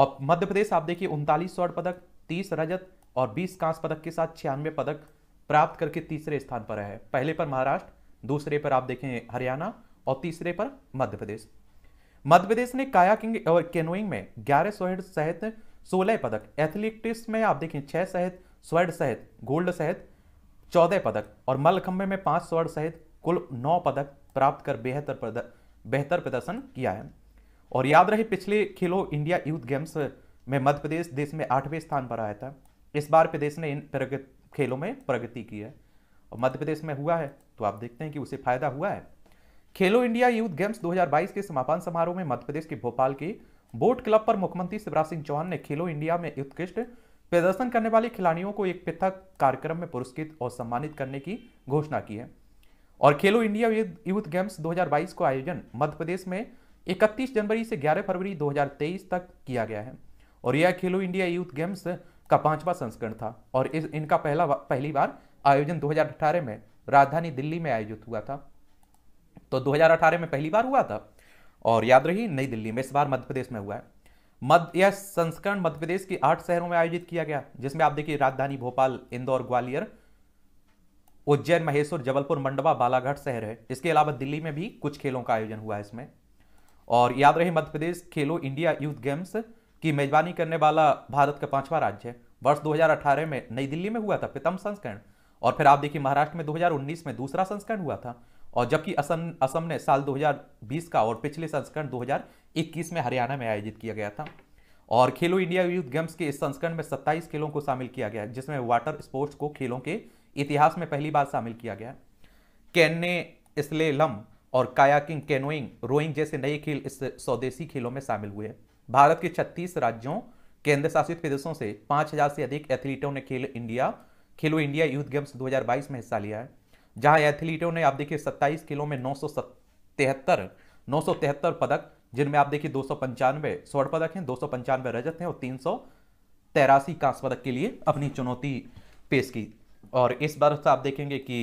और मध्य प्रदेश आप देखिए उनतालीस स्वर्ण पदक तीस रजत और बीस कांस पदक के साथ छियानवे पदक प्राप्त करके तीसरे स्थान पर है पहले पर महाराष्ट्र दूसरे पर आप देखें हरियाणा और तीसरे पर मध्य प्रदेश मध्य प्रदेश ने कायाकिंग और केनोइंग में ग्यारह स्वर्ण सहित सोलह पदक एथलेटिक्स में आप देखें छह सहित स्वर्ण सहित गोल्ड सहित चौदह पदक और मलखंबे में पांच स्वर्ण सहित कुल नौ पदक प्राप्त कर बेहतर बेहतर प्रदर्शन किया है और याद रहे पिछले खेलो इंडिया यूथ गेम्स में मध्य प्रदेश देश में आठवें स्थान पर आया था इस बार प्रदेश ने इन खेलों में प्रगति की है और मध्य प्रदेश में हुआ है तो आप देखते हैं कि उसे फायदा हुआ है खेलो इंडिया यूथ गेम्स 2022 के समापन समारोह में मध्य प्रदेश के भोपाल के बोट क्लब पर मुख्यमंत्री शिवराज सिंह चौहान ने खेलो इंडिया में उत्कृष्ट प्रदर्शन करने वाले खिलाड़ियों को एक पृथक कार्यक्रम में पुरस्कृत और सम्मानित करने की घोषणा की है और खेलो इंडिया यूथ गेम्स 2022 को आयोजन मध्य प्रदेश में 31 जनवरी से 11 फरवरी 2023 तक किया गया है और यह खेलो इंडिया यूथ गेम्स का पांचवा संस्करण था और इस इनका पहला पहली बार आयोजन 2018 में राजधानी दिल्ली में आयोजित हुआ था तो 2018 में पहली बार हुआ था और याद रही नई दिल्ली में इस बार मध्य प्रदेश में हुआ है मध्य यह संस्करण मध्य प्रदेश के आठ शहरों में आयोजित किया गया जिसमें आप देखिए राजधानी भोपाल इंदौर ग्वालियर उज्जैन महेश्वर जबलपुर मंडवा बालाघाट शहर है इसके अलावा दिल्ली में भी कुछ खेलों का आयोजन हुआ है इसमें और याद रहे मध्य प्रदेश खेलो इंडिया यूथ गेम्स की मेजबानी करने वाला भारत का पांचवा राज्य है वर्ष 2018 में नई दिल्ली में हुआ था प्रथम संस्करण और फिर आप देखिए महाराष्ट्र में 2019 में दूसरा संस्करण हुआ था और जबकि असम असम ने साल 2020 का और पिछले संस्करण 2021 में हरियाणा में आयोजित किया गया था और खेलो इंडिया यूथ गेम्स के इस संस्करण में 27 खेलों को शामिल किया गया जिसमें वाटर स्पोर्ट्स को खेलों के इतिहास में पहली बार शामिल किया गया कैने लम और कायाकिंग कैनोइंग रोइंग जैसे नए खेल इस स्वदेशी खेलों में शामिल हुए भारत के छत्तीस राज्यों केंद्र शासित प्रदेशों से पाँच से अधिक एथलीटों ने खेल इंडिया खेलो इंडिया यूथ गेम्स दो में हिस्सा लिया है जहां एथलीटों ने आप देखिए 27 किलो में नौ सौ तिहत्तर पदक जिनमें आप देखिए दो सौ पंचानवे स्वर्ण पदक हैं दो सौ पंचानवे रजत हैं और तीन सौ तेरासी कांस्य पदक के लिए अपनी चुनौती पेश की और इस बार तो आप देखेंगे कि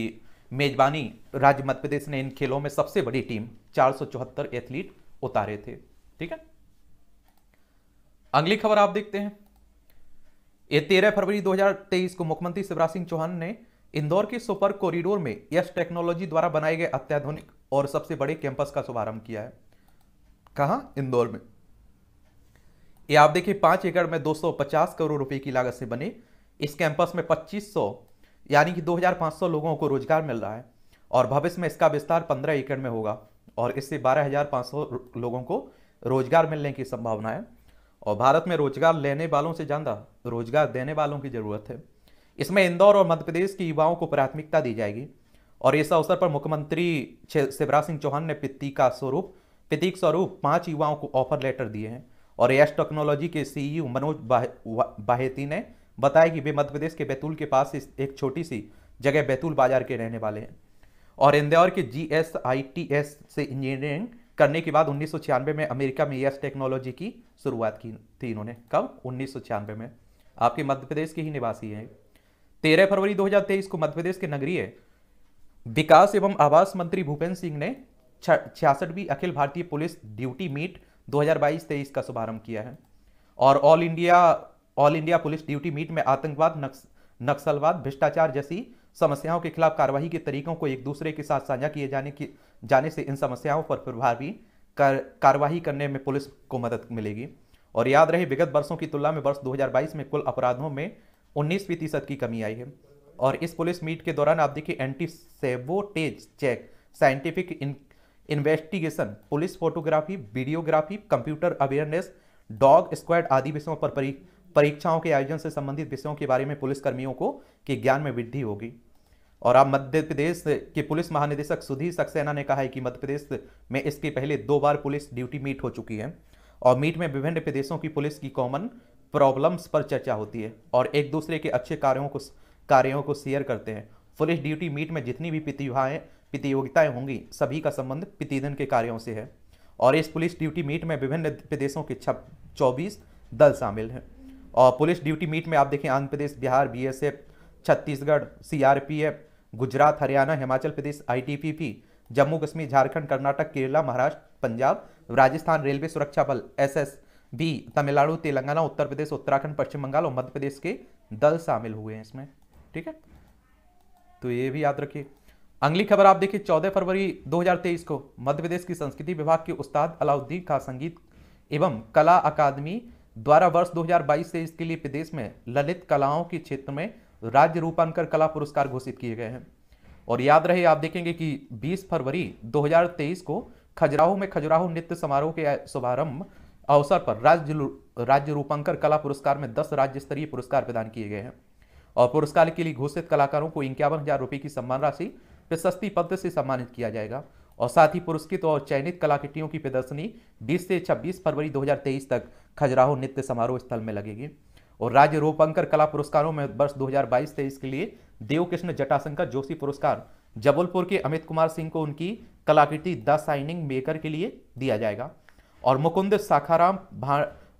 मेजबानी राज्य मध्य प्रदेश ने इन खेलों में सबसे बड़ी टीम चार एथलीट उतारे थे ठीक है अगली खबर आप देखते हैं ये तेरह फरवरी 2023 को मुख्यमंत्री शिवराज सिंह चौहान ने इंदौर के सुपर कॉरिडोर में यश टेक्नोलॉजी द्वारा बनाए गए अत्याधुनिक और सबसे बड़े कैंपस का शुभारंभ किया है कहा इंदौर में ये आप देखिए पांच एकड़ में 250 करोड़ रुपए की लागत से बने इस कैंपस में 2500 यानी कि 2500 लोगों को रोजगार मिल रहा है और भविष्य में इसका विस्तार 15 एकड़ में होगा और इससे 12500 लोगों को रोजगार मिलने की संभावना है और भारत में रोजगार लेने वालों से ज़्यादा रोजगार देने वालों की ज़रूरत है इसमें इंदौर और मध्य प्रदेश के युवाओं को प्राथमिकता दी जाएगी और इस अवसर पर मुख्यमंत्री शिवराज सिंह चौहान ने पित्ती का स्वरूप प्रतीक स्वरूप पांच युवाओं को ऑफर लेटर दिए हैं और एस टेक्नोलॉजी के सीईओ e मनोज बाहेती ने बताया कि वे मध्य प्रदेश के बैतूल के पास एक छोटी सी जगह बैतूल बाजार के रहने वाले हैं और इंदौर के G S I T S से इंजीनियरिंग करने के बाद उन्नीस में अमेरिका में यश टेक्नोलॉजी की शुरुआत की थी इन्होंने कब उन्नीस में आपके मध्य प्रदेश के ही निवासी हैं तेरह फरवरी 2023 को मध्य प्रदेश के नगरीय विकास एवं आवास मंत्री भूपेंद्र सिंह ने छियासठवीं अखिल भारतीय पुलिस ड्यूटी मीट 2022-23 का शुभारंभ किया है और all India all India police duty meet में आतंकवाद नक्सलवाद भ्रष्टाचार जैसी समस्याओं के खिलाफ कार्रवाई के तरीकों को एक दूसरे के साथ साझा किए जाने की जाने से इन समस्याओं पर प्रभावी कर, कार्रवाई करने में पुलिस को मदद मिलेगी और याद रहे विगत वर्षों की तुलना में वर्ष 2022 में कुल अपराधों में उन्नीस फीसद की कमी आई है और इस पुलिस मीट के दौरान आप देखिए anti sabotage check scientific investigation police photography videography computer awareness dog squad आदि विषयों पर परीक्षाओं के आयोजन से संबंधित विषयों के बारे में पुलिसकर्मियों को के ज्ञान में वृद्धि होगी और अब मध्य प्रदेश के पुलिस महानिदेशक सुधीर सक्सेना ने कहा है कि मध्य प्रदेश में इसके पहले दो बार पुलिस ड्यूटी मीट हो चुकी है और मीट में विभिन्न प्रदेशों की पुलिस की कॉमन प्रॉब्लम्स पर चर्चा होती है और एक दूसरे के अच्छे कार्यों को कार्यों को शेयर करते हैं पुलिस ड्यूटी मीट में जितनी भी प्रतिभाएँ प्रतियोगिताएँ होंगी सभी का संबंध प्रतिदिन के कार्यों से है और इस पुलिस ड्यूटी मीट में विभिन्न प्रदेशों के छप चौबीस दल शामिल हैं और पुलिस ड्यूटी मीट में आप देखें Andhra Pradesh Bihar BSF Chhattisgarh CRPF Gujarat Haryana Himachal Pradesh ITBP Jammu Kashmir Jharkhand Karnataka Kerala Maharashtra Punjab Rajasthan railway सुरक्षा बल एसएस बी तमिलनाडु तेलंगाना उत्तर प्रदेश उत्तराखंड पश्चिम बंगाल और मध्य प्रदेश के दल शामिल हुए हैं इसमें ठीक है तो ये भी याद रखिए अगली खबर आप देखिए चौदह फरवरी तेईस को मध्य प्रदेश की संस्कृति विभाग के उस्ताद अलाउद्दीन खां संगीत एवं कला अकादमी द्वारा वर्ष 2022 से इसके लिए प्रदेश में ललित कलाओं के क्षेत्र में राज्य रूपांकर कला पुरस्कार घोषित किए गए हैं और याद रहे आप देखेंगे कि 20 फरवरी 2023 को खजुराहो में खजुराहो नृत्य समारोह के शुभारंभ अवसर पर राज्य राज्य रूपांकर कला पुरस्कार में दस राज्य स्तरीय पुरस्कार प्रदान किए गए हैं और पुरस्कार के लिए घोषित कलाकारों को इक्यावन हजार रुपये की सम्मान राशि प्रशस्ति पत्र से सम्मानित किया जाएगा और साथ ही पुरस्कृत और चयनित कलाकृतियों की प्रदर्शनी 20 से 26 फरवरी 2023 तक खजुराहो नृत्य समारोह स्थल में लगेगी और राज्य रूपांकर कला पुरस्कारों में वर्ष 2022 हजार के लिए देवकृष्ण जटाशंकर जोशी पुरस्कार जबलपुर के अमित कुमार सिंह को उनकी कलाकृति द साइनिंग मेकर के लिए दिया जाएगा और मुकुंद साखाराम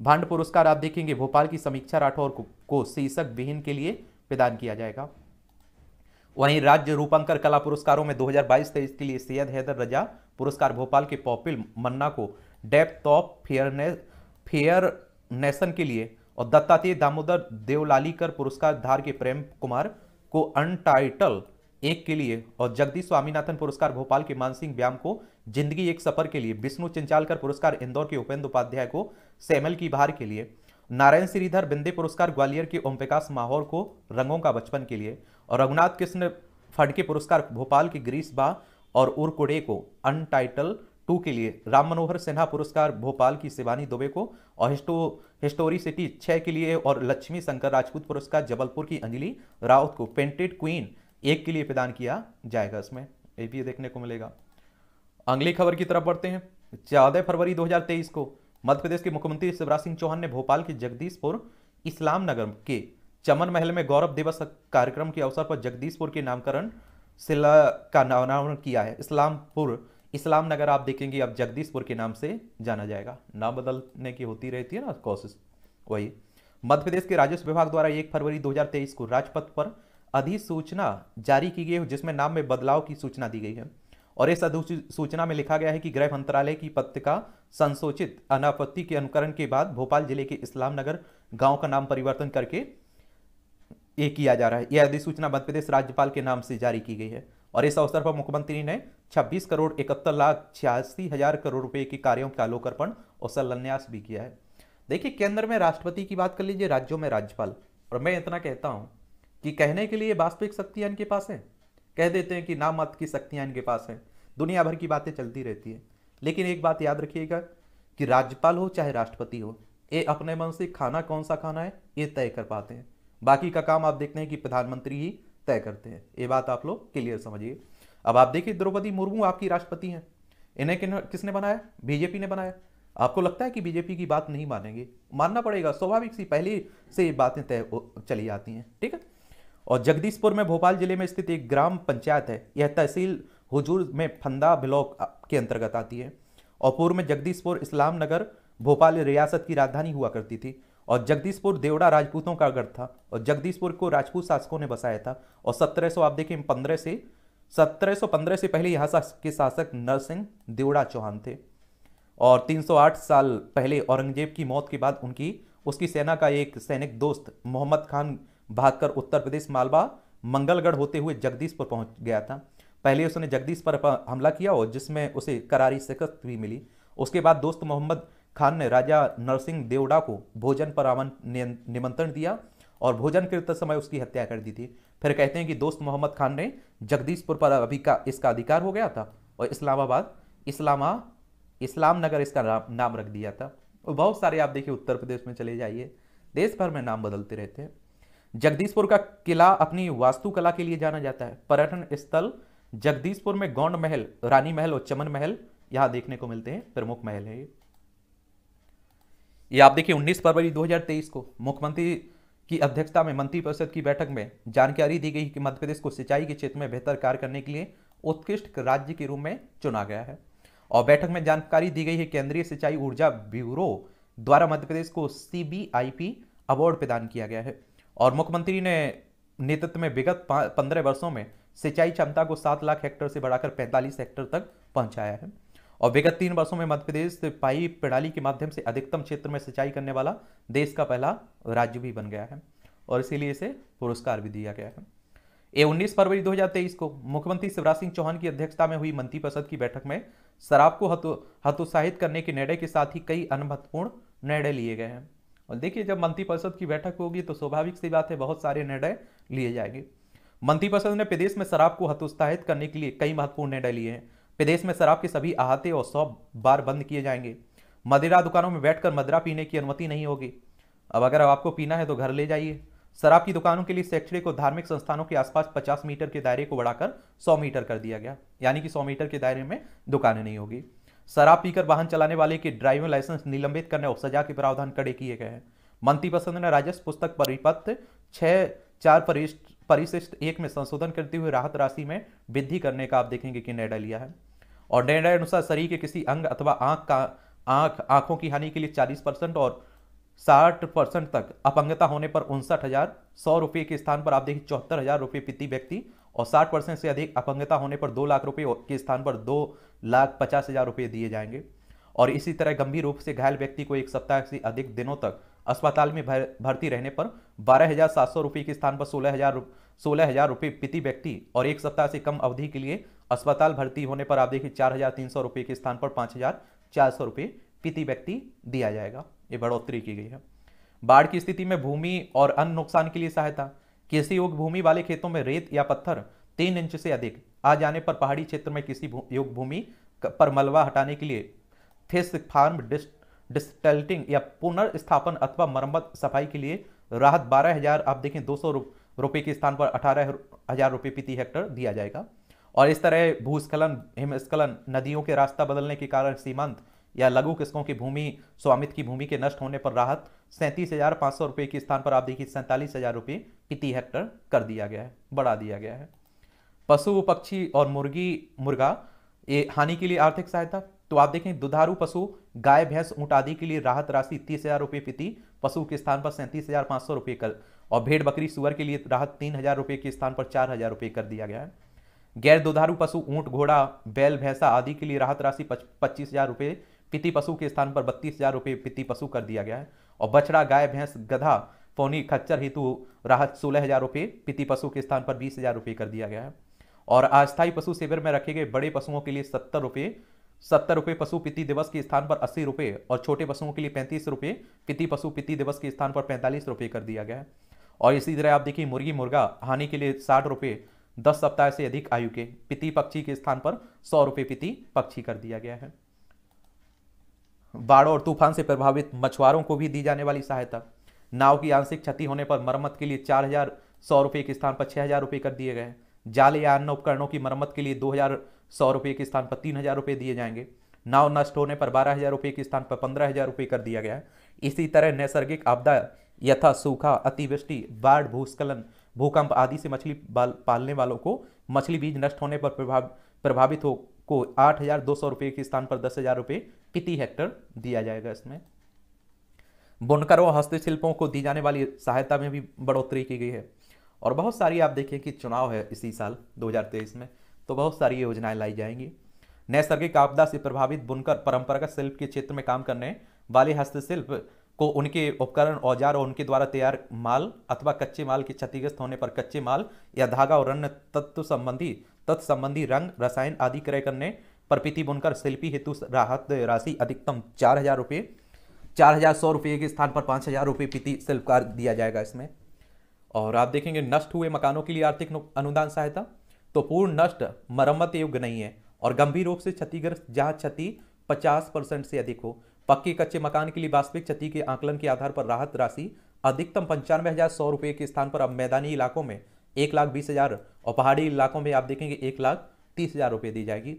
भांड पुरस्कार आप देखेंगे भोपाल की समीक्षा राठौर को शीर्षक विहीन के लिए प्रदान किया जाएगा वहीं राज्य रूपांकर कला पुरस्कारों में 2022 हजार के लिए सैयद हैदर रजा पुरस्कार भोपाल के पॉपिल मन्ना को depth of fairness fair nation के लिए और दत्तात्रेय दामोदर देवलालीकर पुरस्कार धार के प्रेम कुमार को अनटाइटल एक के लिए और जगदीश स्वामीनाथन पुरस्कार भोपाल के मानसिंह व्याम को जिंदगी एक सफर के लिए विष्णु चिंचालकर पुरस्कार इंदौर के उपेंद्र उपाध्याय को सैमल की बहार के लिए नारायण श्रीधर बिंदे पुरस्कार ग्वालियर के ओम प्रकाश माहौर को रंगों का बचपन के लिए और रघुनाथ कृष्ण फडके पुरस्कार भोपाल के ग्रीस बा और उर्कुडे को अनटाइटल टू के लिए राम मनोहर सिन्हा पुरस्कार भोपाल की शिवानी दुबे को और हिस्टो हिस्टोरी सिटी छः के लिए और लक्ष्मी शंकर राजपूत पुरस्कार जबलपुर की अंजलि राउत को पेंटेड क्वीन एक के लिए प्रदान किया जाएगा इसमें ये भी देखने को मिलेगा अगली खबर की तरफ बढ़ते हैं चौदह फरवरी 2023 को मध्य प्रदेश के मुख्यमंत्री शिवराज सिंह चौहान ने भोपाल के जगदीशपुर इस्लाम नगर के चमन महल में गौरव दिवस कार्यक्रम के अवसर पर जगदीशपुर के नामकरण शिला का नामकरण किया है इस्लामपुर इस्लाम नगर आप देखेंगे अब जगदीशपुर के नाम से जाना जाएगा नाम बदलने की होती रहती है ना कोशिश वही मध्य प्रदेश के राजस्व विभाग द्वारा एक फरवरी 2023 को राजपथ पर अधिसूचना जारी की गई है जिसमें नाम में बदलाव की सूचना दी गई है और इस अधिसूचना में लिखा गया है कि गृह मंत्रालय की पत्रिका संशोचित अनापत्ति के अनुकरण के बाद भोपाल जिले के इस्लाम नगर गाँव का नाम परिवर्तन करके ये किया जा रहा है यह अधिसूचना मध्यप्रदेश राज्यपाल के नाम से जारी की गई है और इस अवसर पर मुख्यमंत्री ने 26 करोड़ इकहत्तर लाख छियासी हजार करोड़ रुपए के कार्यों का लोकार्पण और शिलान्यास भी किया है देखिए केंद्र में राष्ट्रपति की बात कर लीजिए राज्यों में राज्यपाल और मैं इतना कहता हूँ कि कहने के लिए वास्तविक शक्तियाँ इनके पास है कह देते हैं कि नाम मत की शक्तियाँ इनके पास है दुनिया भर की बातें चलती रहती है लेकिन एक बात याद रखिएगा कि राज्यपाल हो चाहे राष्ट्रपति हो ये अपने मन से खाना कौन सा खाना है ये तय कर पाते हैं बाकी का काम आप देखते हैं कि प्रधानमंत्री ही तय करते हैं ये बात आप लोग क्लियर समझिए अब आप देखिए द्रौपदी मुर्मू आपकी राष्ट्रपति हैं इन्हें किसने बनाया बीजेपी ने बनाया आपको लगता है कि बीजेपी की बात नहीं मानेंगे मानना पड़ेगा स्वाभाविक सी पहले से ये बातें तय चली जाती हैं ठीक है और जगदीशपुर में भोपाल जिले में स्थित एक ग्राम पंचायत है यह तहसील हुजूर में फंदा ब्लॉक के अंतर्गत आती है और पूर्व में जगदीशपुर इस्लाम नगर भोपाल रियासत की राजधानी हुआ करती थी और जगदीशपुर देवड़ा राजपूतों का गढ़ था और जगदीशपुर को राजपूत शासकों ने बसाया था और सत्रह आप देखें पंद्रह से सत्रह से पहले यहाँ के शासक नरसिंह देवड़ा चौहान थे और 308 साल पहले औरंगजेब की मौत के बाद उनकी उसकी सेना का एक सैनिक दोस्त मोहम्मद खान भागकर उत्तर प्रदेश मालवा मंगलगढ़ होते हुए जगदीशपुर पहुंच गया था पहले उसने जगदीश पर हमला किया और जिसमें उसे करारी शिकस्त भी मिली उसके बाद दोस्त मोहम्मद खान ने राजा नरसिंह देवड़ा को भोजन पर आमन निमंत्रण दिया और भोजन करते समय उसकी हत्या कर दी थी फिर कहते हैं कि दोस्त मोहम्मद खान ने जगदीशपुर पर अभी का इसका अधिकार हो गया था और इस्लामाबाद इस्लामा इस्लाम नगर इसका नाम, नाम रख दिया था और बहुत सारे आप देखिए उत्तर प्रदेश में चले जाइए देश भर में नाम बदलते रहते हैं जगदीशपुर का किला अपनी वास्तुकला के लिए जाना जाता है पर्यटन स्थल जगदीशपुर में गौंड महल रानी महल और चमन महल यहां देखने को मिलते हैं प्रमुख महल है ये आप देखिए 19 फरवरी 2023 को मुख्यमंत्री की अध्यक्षता में मंत्रिपरिषद की बैठक में जानकारी दी गई कि मध्य प्रदेश को सिंचाई के क्षेत्र में बेहतर कार्य करने के लिए उत्कृष्ट राज्य के रूप में चुना गया है और बैठक में जानकारी दी गई है केंद्रीय सिंचाई ऊर्जा ब्यूरो द्वारा मध्य प्रदेश को सी अवार्ड प्रदान किया गया है और मुख्यमंत्री ने नेतृत्व में विगत पंद्रह वर्षों में सिंचाई क्षमता को सात लाख हेक्टेयर से बढ़ाकर पैंतालीस हेक्टेयर तक पहुंचाया है और विगत तीन वर्षों में मध्य प्रदेश पाइप प्रणाली के माध्यम से अधिकतम क्षेत्र में सिंचाई करने वाला देश का पहला राज्य भी बन गया है और इसीलिए इसे पुरस्कार भी दिया गया है ये उन्नीस फरवरी 2023 को मुख्यमंत्री शिवराज सिंह चौहान की अध्यक्षता में हुई मंत्रिपरिषद की बैठक में शराब को हतोत्साहित करने के निर्णय के साथ ही कई अन्य महत्वपूर्ण निर्णय लिए गए हैं और देखिए जब मंत्रिपरिषद की बैठक होगी तो स्वाभाविक सी बात है बहुत सारे निर्णय लिए जाएंगे मंत्रिपरिषद ने प्रदेश में शराब को हतोत्साहित करने के लिए कई महत्वपूर्ण निर्णय लिए हैं प्रदेश में शराब के सभी आहाते और सौ बार बंद किए जाएंगे मदिरा दुकानों में बैठकर मदिरा पीने की अनुमति नहीं होगी अब अगर आपको पीना है तो घर ले जाइए शराब की दुकानों के लिए शैक्षणिक और धार्मिक संस्थानों के आसपास 50 मीटर के दायरे को बढ़ाकर 100 मीटर कर दिया गया यानी कि 100 मीटर के दायरे में दुकानें नहीं होगी शराब पीकर वाहन चलाने वाले के ड्राइविंग लाइसेंस निलंबित करने और सजा के प्रावधान कड़े किए गए हैं बसंत ने राजस्व पुस्तक परिपत्र छः चार परिशिष्ट एक में संशोधन करते हुए राहत राशि में वृद्धि करने का आप देखेंगे कि निर्णय लिया है और निर्णय अनुसार शरीर के किसी अंग अथवा आंख का आंख आंखों की हानि के लिए 40 परसेंट और 60 परसेंट तक अपंगता होने पर उनसठ हजार सौ रुपये के स्थान पर आप देखिए चौहत्तर हजार रुपये प्रति व्यक्ति और 60 परसेंट से अधिक अपंगता होने पर दो लाख रुपये के स्थान पर दो लाख पचास हज़ार रुपये दिए जाएंगे और इसी तरह गंभीर रूप से घायल व्यक्ति को एक सप्ताह से अधिक दिनों तक अस्पताल में भर्ती रहने पर बारह हज़ार सात सौ रुपये के स्थान पर सोलह हज़ार सोलह हज़ार रुपये प्रति व्यक्ति और एक सप्ताह से कम अवधि के लिए अस्पताल भर्ती होने पर आप देखिए चार हज़ार तीन सौ रुपये के स्थान पर पाँच हज़ार चार सौ रुपये प्रति व्यक्ति दिया जाएगा ये बढ़ोतरी की गई है बाढ़ की स्थिति में भूमि और अन्य नुकसान के लिए सहायता कृषि योग भूमि वाले खेतों में रेत या पत्थर तीन इंच से अधिक आ जाने पर पहाड़ी क्षेत्र में किसी योग भूमि पर मलबा हटाने के लिए फेस फार्म डिस्टल्टिंग या पुनर्स्थापन अथवा मरम्मत सफाई के लिए राहत बारह हजार आप देखें दो सौ रुपये के स्थान पर अठारह हजार रुपये प्रति हेक्टर दिया जाएगा और इस तरह भूस्खलन हिमस्खलन नदियों के रास्ता बदलने के कारण सीमांत या लघु किस्कों की भूमि स्वामित्व की भूमि के नष्ट होने पर राहत सैंतीस हजार पाँच सौ रुपये के स्थान पर आप देखिए सैंतालीस हजार रुपये प्रति हेक्टर कर दिया गया है बढ़ा दिया गया है पशु पक्षी और मुर्गी मुर्गा ये हानि के लिए आर्थिक सहायता तो आप देखें दुधारू पशु गाय भैंस ऊँट आदि के लिए राहत राशि तीस हजार रुपये प्रति पशु के स्थान पर सैंतीस हजार पाँच सौ रुपये कर और भेड़ बकरी सुअर के लिए राहत तीन हजार रुपये के स्थान पर चार हजार रुपये कर दिया गया है गैर दुधारू पशु ऊँट घोड़ा बैल भैंसा आदि के लिए राहत राशि पच्चीस हजार रुपये पिति पशु के स्थान पर बत्तीस हजार रुपये पिति पशु कर दिया गया है और बछड़ा गाय भैंस गधा पौनी खच्चर हेतु राहत सोलह हजार रुपये पिति पशु के स्थान पर बीस हजार रुपये कर दिया गया है और अस्थायी पशु शिविर में रखे गए बड़े पशुओं के लिए सत्तर रुपये सत्तर रुपये पशु पिति दिवस के स्थान पर अस्सी रुपये और छोटे पशुओं के लिए पैंतीस रुपये पिति पशु पिति दिवस के स्थान पर पैंतालीस रुपये कर दिया गया है और इसी तरह आप देखिए मुर्गी मुर्गा हानि के लिए साठ रुपये दस सप्ताह से अधिक आयु के पिति पक्षी के स्थान पर सौ रुपये पिति पक्षी कर दिया गया है बाढ़ और तूफान से प्रभावित मछुआरों को भी दी जाने वाली सहायता नाव की आंशिक क्षति होने पर मरम्मत के लिए चार हजार सौ रुपये के स्थान पर छः हजार रुपये कर दिए गए जाल या अन्य उपकरणों की मरम्मत के लिए दो हजार सौ रुपये के स्थान पर तीन हजार रुपये दिए जाएंगे नाव नष्ट होने पर बारह हजार रुपये के स्थान पर पंद्रह हजार रुपये कर दिया गया है इसी तरह नैसर्गिक आपदा यथा सूखा अतिवृष्टि बाढ़ भूस्खलन भूकंप आदि से मछली पालने वालों को मछली बीज नष्ट होने पर प्रभाव प्रभावित हो को आठ हजार दो सौ रुपये के स्थान पर दस हजार रुपये कितनी हेक्टर दिया जाएगा इसमें बुनकर और हस्तशिल्पों को दी जाने वाली सहायता में भी बढ़ोतरी की गई है और बहुत सारी आप देखें कि चुनाव है इसी साल 2023 में तो बहुत सारी योजनाएं लाई जाएंगी नैसर्गिक आपदा से प्रभावित बुनकर परंपरागत शिल्प के क्षेत्र में काम करने वाले हस्तशिल्प को उनके उपकरण औजार और उनके द्वारा तैयार माल अथवा कच्चे माल के क्षतिग्रस्त होने पर कच्चे माल या धागा और अन्य तत्व संबंधी तत्व संबंधी रंग रसायन आदि क्रय करने प्रपीति बुनकर शिल्पी हेतु राहत राशि अधिकतम चार हज़ार रुपये चार हज़ार सौ रुपये के स्थान पर पाँच हज़ार रुपये प्रति शिल्पकार दिया जाएगा इसमें और आप देखेंगे नष्ट हुए मकानों के लिए आर्थिक अनुदान सहायता तो पूर्ण नष्ट मरम्मत योग्य नहीं है और गंभीर रूप से क्षतिग्रस्त जहाँ क्षति पचास से अधिक हो पक्के कच्चे मकान के लिए वास्तविक क्षति के आंकलन के आधार पर राहत राशि अधिकतम पंचानवे हज़ार सौ रुपये के स्थान पर अब मैदानी इलाकों में एक लाख बीस हज़ार और पहाड़ी इलाकों में आप देखेंगे एक लाख तीस हज़ार रुपये दी जाएगी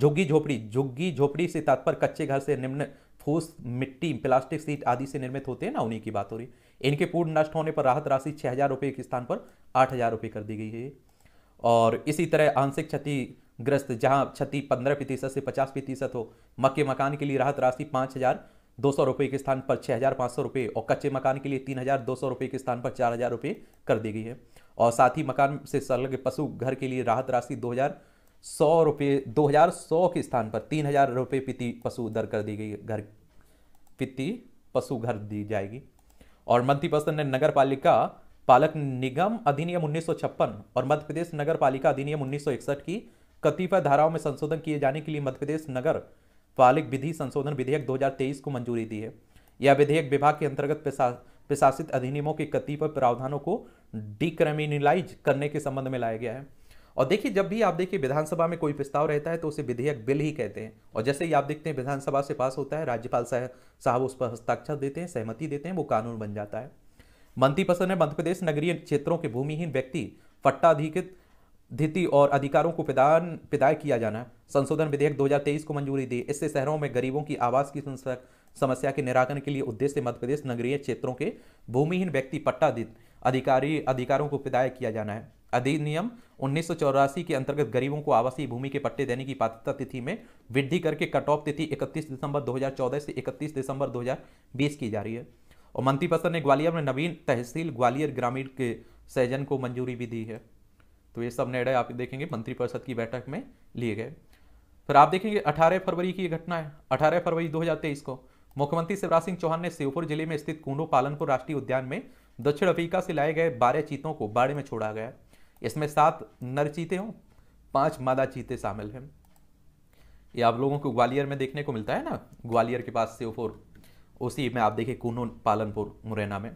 झुग्गी झोपड़ी झुग्गी झोपड़ी से तात्पर्य कच्चे घर से निम्न फूस मिट्टी प्लास्टिक सीट आदि से निर्मित होते हैं ना उन्हीं की बात हो रही है इनके पूर्ण नष्ट होने पर राहत राशि छः हज़ार रुपये के स्थान पर आठ हज़ार रुपये कर दी गई है और इसी तरह आंशिक क्षतिग्रस्त जहाँ क्षति पंद्रह प्रतिशत से पचास प्रतिशत हो मक्के मकान के लिए राहत राशि पाँच हज़ार दो सौ रुपये के स्थान पर छः हज़ार पाँच सौ रुपये और कच्चे मकान के लिए तीन हज़ार दो सौ रुपये के स्थान पर चार हज़ार रुपये कर दी गई है और साथ ही मकान से संलग्न पशु घर के लिए राहत राशि दो हज़ार सौ रुपये दो हज़ार सौ के स्थान पर तीन हज़ार रुपये पिति पशु दर कर दी गई घर पिति पशु घर दी जाएगी और मध्य परिषद ने नगर पालिका पालक निगम अधिनियम उन्नीस और मध्य प्रदेश नगर पालिका अधिनियम उन्नीस की कतिपय धाराओं में संशोधन किए जाने के लिए मध्य प्रदेश नगर पालिक विधि संशोधन विधेयक 2023 को मंजूरी दी है यह विधेयक विभाग के अंतर्गत प्रशासित अधिनियमों के कतिपय प्रावधानों को डिक्रमिनलाइज करने के संबंध में लाया गया है और देखिए जब भी आप देखिए विधानसभा में कोई प्रस्ताव रहता है तो उसे विधेयक बिल ही कहते हैं और जैसे ही आप देखते हैं विधानसभा से पास होता है राज्यपाल साहब उस पर हस्ताक्षर देते हैं सहमति देते हैं वो कानून बन जाता है मंत्रिपरिषद ने मध्य प्रदेश नगरीय क्षेत्रों के भूमिहीन व्यक्ति पट्टाधिकृत धिति और अधिकारों को प्रदान प्रदाय किया जाना संशोधन विधेयक 2023 को मंजूरी दी इससे शहरों में गरीबों की आवास की समस्या के निराकरण के लिए उद्देश्य मध्यप्रदेश नगरीय क्षेत्रों के भूमिहीन व्यक्ति पट्टाधित अधिकारी अधिकारों को प्रदाय किया जाना है अधिनियम उन्नीस के अंतर्गत गरीबों को आवासीय भूमि के पट्टे देने की पात्रता तिथि में वृद्धि करके कट ऑफ तिथि 31 दिसंबर 2014 से 31 दिसंबर 2020 की जा रही है और मंत्री परिषद ने ग्वालियर में नवीन तहसील ग्वालियर ग्रामीण के सहजन को मंजूरी भी दी है तो ये सब निर्णय आप देखेंगे मंत्रिपरिषद की बैठक में लिए गए फिर आप देखेंगे अठारह फरवरी की घटना है अठारह फरवरी दो को मुख्यमंत्री शिवराज सिंह चौहान ने शिवपुर जिले में स्थित कुंडो पालनपुर राष्ट्रीय उद्यान में दक्षिण अफ्रीका से लाए गए बारह चीतों को बाड़े में छोड़ा गया इसमें सात नर चीते हों पांच मादा चीते शामिल हैं ये आप लोगों को ग्वालियर में देखने को मिलता है ना ग्वालियर के पास सेवपुर उसी में आप देखिए कूनो पालनपुर मुरैना में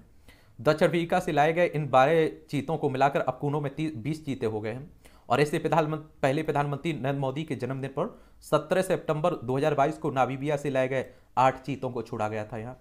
दक्षिण अफ्रीका से लाए गए इन बारह चीतों को मिलाकर अब कूनो में बीस चीते हो गए हैं और ऐसे प्रधानमंत्री पहले प्रधानमंत्री नरेंद्र मोदी के जन्मदिन पर 17 सितंबर 2022 को नाबीबिया से लाए गए आठ चीतों को छोड़ा गया था यहाँ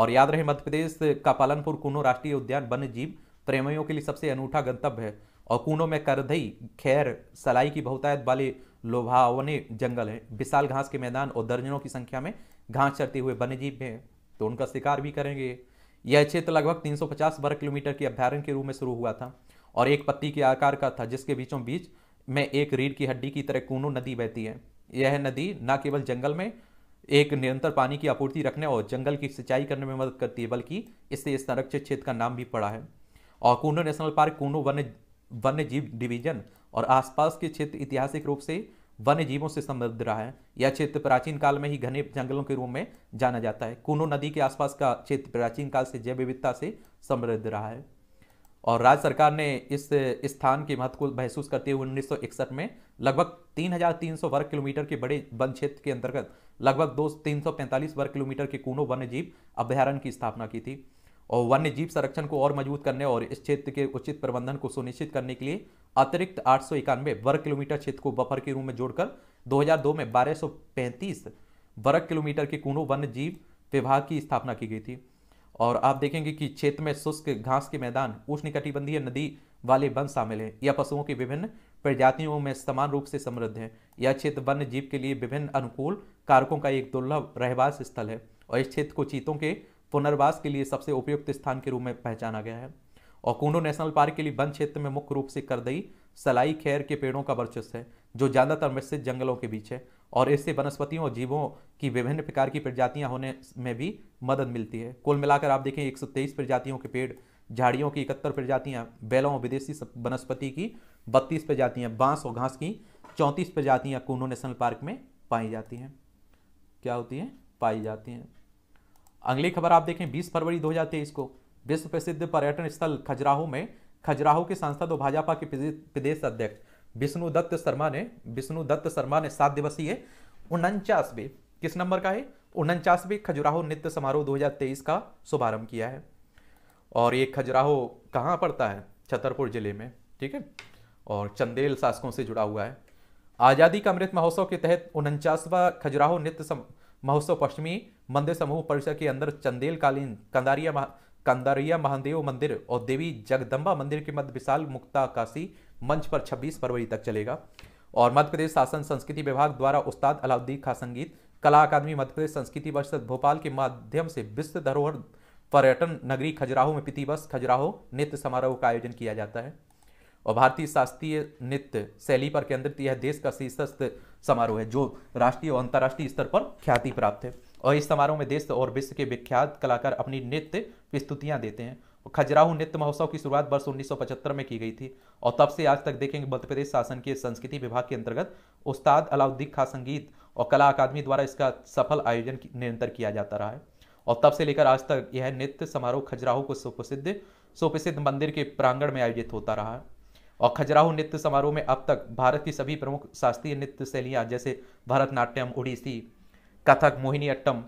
और याद रहे मध्य प्रदेश का पालनपुर कूनो राष्ट्रीय उद्यान वन्य जीव प्रेमियों के लिए सबसे अनूठा गंतव्य है और कूनों में करधई खैर सलाई की बहुतायत वाले लोभावने जंगल हैं विशाल घास के मैदान और दर्जनों की संख्या में घास चरते हुए वन्यजीव हैं तो उनका शिकार भी करेंगे यह क्षेत्र लगभग 350 वर्ग किलोमीटर के अभ्यारण्य के रूप में शुरू हुआ था और एक पत्ती के आकार का था जिसके बीचों बीच में एक रीढ़ की हड्डी की तरह कूनो नदी बहती है यह नदी न केवल जंगल में एक निरंतर पानी की आपूर्ति रखने और जंगल की सिंचाई करने में मदद करती है बल्कि इससे इस संरक्षित क्षेत्र का नाम भी पड़ा है और कूनो नेशनल पार्क कूनो वन्य वन्य जीव डिवीजन और आसपास के क्षेत्र ऐतिहासिक रूप से वन्य जीवों से समृद्ध रहा है यह क्षेत्र प्राचीन काल में ही घने जंगलों के रूप में जाना जाता है कुनो नदी के आसपास का क्षेत्र प्राचीन काल से जैव विविधता से समृद्ध रहा है और राज्य सरकार ने इस स्थान के महत्व को महसूस करते हुए उन्नीस में लगभग 3,300 वर्ग किलोमीटर के बड़े वन क्षेत्र के अंतर्गत लगभग दो वर्ग किलोमीटर के कूनो वन्य जीव की स्थापना की थी और वन्य जीव संरक्षण को और मजबूत करने और इस क्षेत्र के उचित प्रबंधन को सुनिश्चित करने के लिए अतिरिक्त आठ सौ वर्ग किलोमीटर क्षेत्र को बफर के रूप में जोड़कर 2002 में 1235 वर्ग किलोमीटर के कूड़ों वन्य जीव विभाग की स्थापना की गई थी और आप देखेंगे कि क्षेत्र में शुष्क घास के मैदान उष्णकटिबंधीय नदी वाले वन शामिल हैं यह पशुओं की विभिन्न प्रजातियों में समान रूप से समृद्ध है यह क्षेत्र वन्य जीव के लिए विभिन्न अनुकूल कारकों का एक दुर्लभ रहवास स्थल है और इस क्षेत्र को चीतों के पुनर्वास के लिए सबसे उपयुक्त स्थान के रूप में पहचाना गया है और कुंडो नेशनल पार्क के लिए वन क्षेत्र में मुख्य रूप से करदई सलाई खैर के पेड़ों का वर्चस्व है जो ज़्यादातर मिश्रित जंगलों के बीच है और इससे वनस्पतियों और जीवों की विभिन्न प्रकार की प्रजातियां होने में भी मदद मिलती है कुल मिलाकर आप देखें 123 प्रजातियों के पेड़ झाड़ियों की इकहत्तर प्रजातियां बैलों और विदेशी वनस्पति की बत्तीस प्रजातियां बांस और घास की चौंतीस प्रजातियां कूनो नेशनल पार्क में पाई जाती हैं क्या होती हैं पाई जाती हैं अगली खबर आप देखें 20 फरवरी 2023 को विश्व प्रसिद्ध पर्यटन स्थल खजुराहो में खजुराहो के सांसद और भाजपा के प्रदेश अध्यक्ष विष्णु दत्त शर्मा ने विष्णु दत्त शर्मा ने सात दिवसीय उनचासवे किस नंबर का है उनचासवे खजुराहो नृत्य समारोह 2023 का शुभारंभ किया है और ये खजुराहो कहाँ पड़ता है छतरपुर जिले में ठीक है और चंदेल शासकों से जुड़ा हुआ है आज़ादी का अमृत महोत्सव के तहत उनचासवा खजुराहो नृत्य महोत्सव पश्चिमी मंदिर समूह परिसर के अंदर चंदेल कालीन कंदारिया मह, कंदारिया महादेव मंदिर और देवी जगदम्बा मंदिर के मध्य विशाल मुक्ताकाशी मंच पर 26 फरवरी तक चलेगा और मध्य प्रदेश शासन संस्कृति विभाग द्वारा उस्ताद अलाउद्दीन खा संगीत कला अकादमी मध्य प्रदेश संस्कृति परिषद भोपाल के माध्यम से विश्व धरोहर पर्यटन नगरी खजुराहो में पिती बस खजुराहो नृत्य समारोह का आयोजन किया जाता है और भारतीय शास्त्रीय नृत्य शैली पर केंद्रित यह देश का शीर्षस्थ समारोह है जो राष्ट्रीय और अंतर्राष्ट्रीय स्तर पर ख्याति प्राप्त है और इस समारोह में देश और विश्व के विख्यात कलाकार अपनी नृत्य प्रस्तुतियाँ देते हैं खजराहू नृत्य महोत्सव की शुरुआत वर्ष 1975 में की गई थी और तब से आज तक देखेंगे मध्य प्रदेश शासन के संस्कृति विभाग के अंतर्गत उस्ताद अलाउद्दीन खा संगीत और कला अकादमी द्वारा इसका सफल आयोजन निरंतर किया जाता रहा है और तब से लेकर आज तक यह नृत्य समारोह खजराहू को सुप्रसिद्ध सुप्रसिद्ध मंदिर के प्रांगण में आयोजित होता रहा है और खजुराहो नृत्य समारोह में अब तक भारत की सभी प्रमुख शास्त्रीय नृत्य शैलियाँ जैसे भरतनाट्यम उड़ीसी कथक मोहिनीअट्टम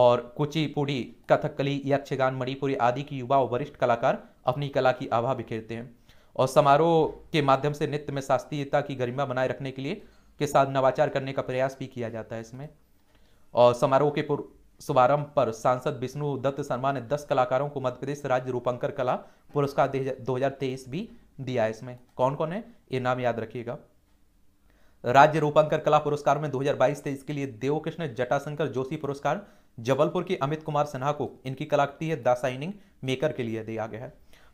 और कुचिपुड़ी कथकली यक्षगान मणिपुरी आदि की युवा और वरिष्ठ कलाकार अपनी कला की आभा बिखेरते हैं और समारोह के माध्यम से नृत्य में शास्त्रीयता की गरिमा बनाए रखने के लिए के साथ नवाचार करने का प्रयास भी किया जाता है इसमें और समारोह के शुभारंभ पर सांसद विष्णु दत्त शर्मा ने दस कलाकारों को मध्य प्रदेश राज्य रूपंकर कला पुरस्कार दो भी दिया है इसमें कौन कौन है ये नाम याद रखिएगा राज्य रूपांकर कला पुरस्कार में 2022 हजार के लिए देव कृष्ण जटाशंकर जोशी पुरस्कार जबलपुर की अमित कुमार सिन्हा को इनकी कलाकृति है द साइनिंग मेकर के लिए दिया गया है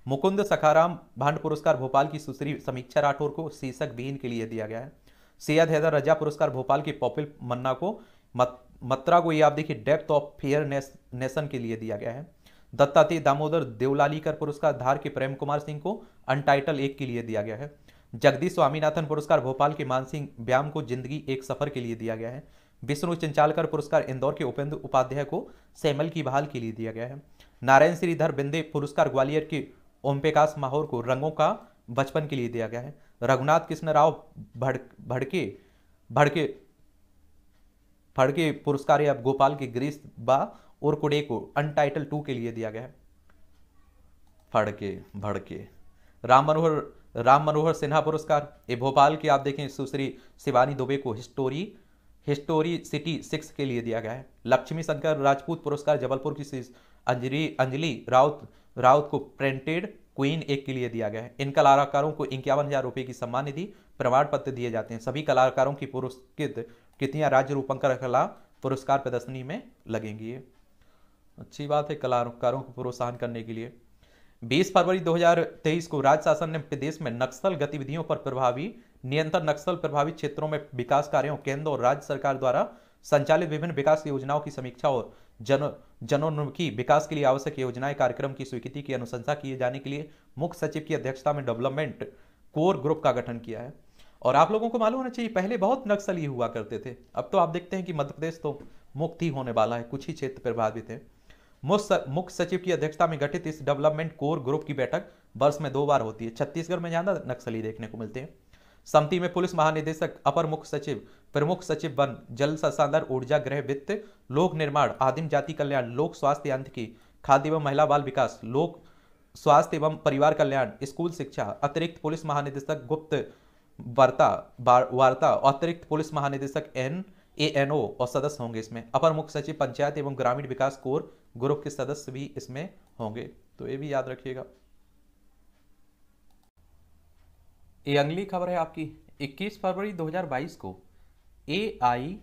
मुकुंद सखाराम भांड पुरस्कार भोपाल की सुश्री समीक्षा राठौर को शीर्षक विहीन के लिए दिया गया है सैयद हैदर रजा पुरस्कार भोपाल की पॉपिल मन्ना को मत, मत्रा को ये आप देखिए डेप्थ ऑफ फेयर नेशन के लिए दिया गया है दत्तात्रेय दामोदर देवलालीकर पुरस्कार धार के प्रेम कुमार सिंह को अनटाइटल एक के लिए दिया गया है जगदीश स्वामीनाथन पुरस्कार भोपाल के मानसिंह व्याम को जिंदगी एक सफर के लिए दिया गया है विष्णु चंचालकर पुरस्कार इंदौर के उपेंद्र उपाध्याय को सैमल की बहाल के लिए दिया गया है नारायण श्रीधर बिंदे पुरस्कार ग्वालियर के ओमप्रकाश माहौर को रंगों का बचपन के लिए दिया गया है रघुनाथ कृष्ण राव भड़ भड़के भड़के भड़के पुरस्कार या गोपाल के ग्रीस बा और कुड़े को अनटाइटल टू के लिए दिया गया है फड़के भड़के राम मनोहर राम मनोहर सिन्हा पुरस्कार ये भोपाल की आप देखें सुश्री शिवानी दुबे को हिस्टोरी हिस्टोरी सिटी सिक्स के लिए दिया गया है लक्ष्मी शंकर राजपूत पुरस्कार जबलपुर की अंजलि अंजलि राउत राउत को प्रिंटेड क्वीन एक के लिए दिया गया है इन कलाकारों को इक्यावन हजार रुपये की सम्मान निधि प्रमाण पत्र दिए जाते हैं सभी कलाकारों की पुरस्कृत कृतियां राज्य रूपंकर कला पुरस्कार प्रदर्शनी में लगेंगी अच्छी बात है कलाकारों को प्रोत्साहन करने के लिए 20 फरवरी 2023 को राज्य शासन ने प्रदेश में नक्सल गतिविधियों पर प्रभावी नियंत्रण नक्सल प्रभावित क्षेत्रों में विकास कार्यों केंद्र और राज्य सरकार द्वारा संचालित विभिन्न विकास योजनाओं की समीक्षा और जन जनोन्मुखी विकास के लिए आवश्यक योजनाएं कार्यक्रम की स्वीकृति की अनुशंसा किए जाने के लिए मुख्य सचिव की अध्यक्षता में डेवलपमेंट कोर ग्रुप का गठन किया है और आप लोगों को मालूम होना चाहिए पहले बहुत नक्सली हुआ करते थे अब तो आप देखते हैं कि मध्य प्रदेश तो मुक्त ही होने वाला है कुछ ही क्षेत्र प्रभावित है मुख्य सचिव की अध्यक्षता में गठित इस डेवलपमेंट कोर ग्रुप की बैठक वर्ष में दो बार होती है छत्तीसगढ़ में ज्यादा नक्सली देखने को मिलते हैं समिति में पुलिस महानिदेशक अपर मुख्य सचिव प्रमुख सचिव वन जल संसाधन ऊर्जा गृह वित्त लोक निर्माण आदिम जाति कल्याण लोक स्वास्थ्य यांत्रिकी खाद्य एवं महिला बाल विकास लोक स्वास्थ्य एवं परिवार कल्याण स्कूल शिक्षा अतिरिक्त पुलिस महानिदेशक गुप्त वार्ता वार्ता अतिरिक्त पुलिस महानिदेशक एन ए एन ओ और सदस्य होंगे इसमें अपर मुख्य सचिव पंचायत एवं ग्रामीण विकास कोर ग्रुप के सदस्य भी इसमें होंगे तो ये भी याद रखिएगा ये अगली खबर है आपकी 21 फरवरी 2022 को ए आई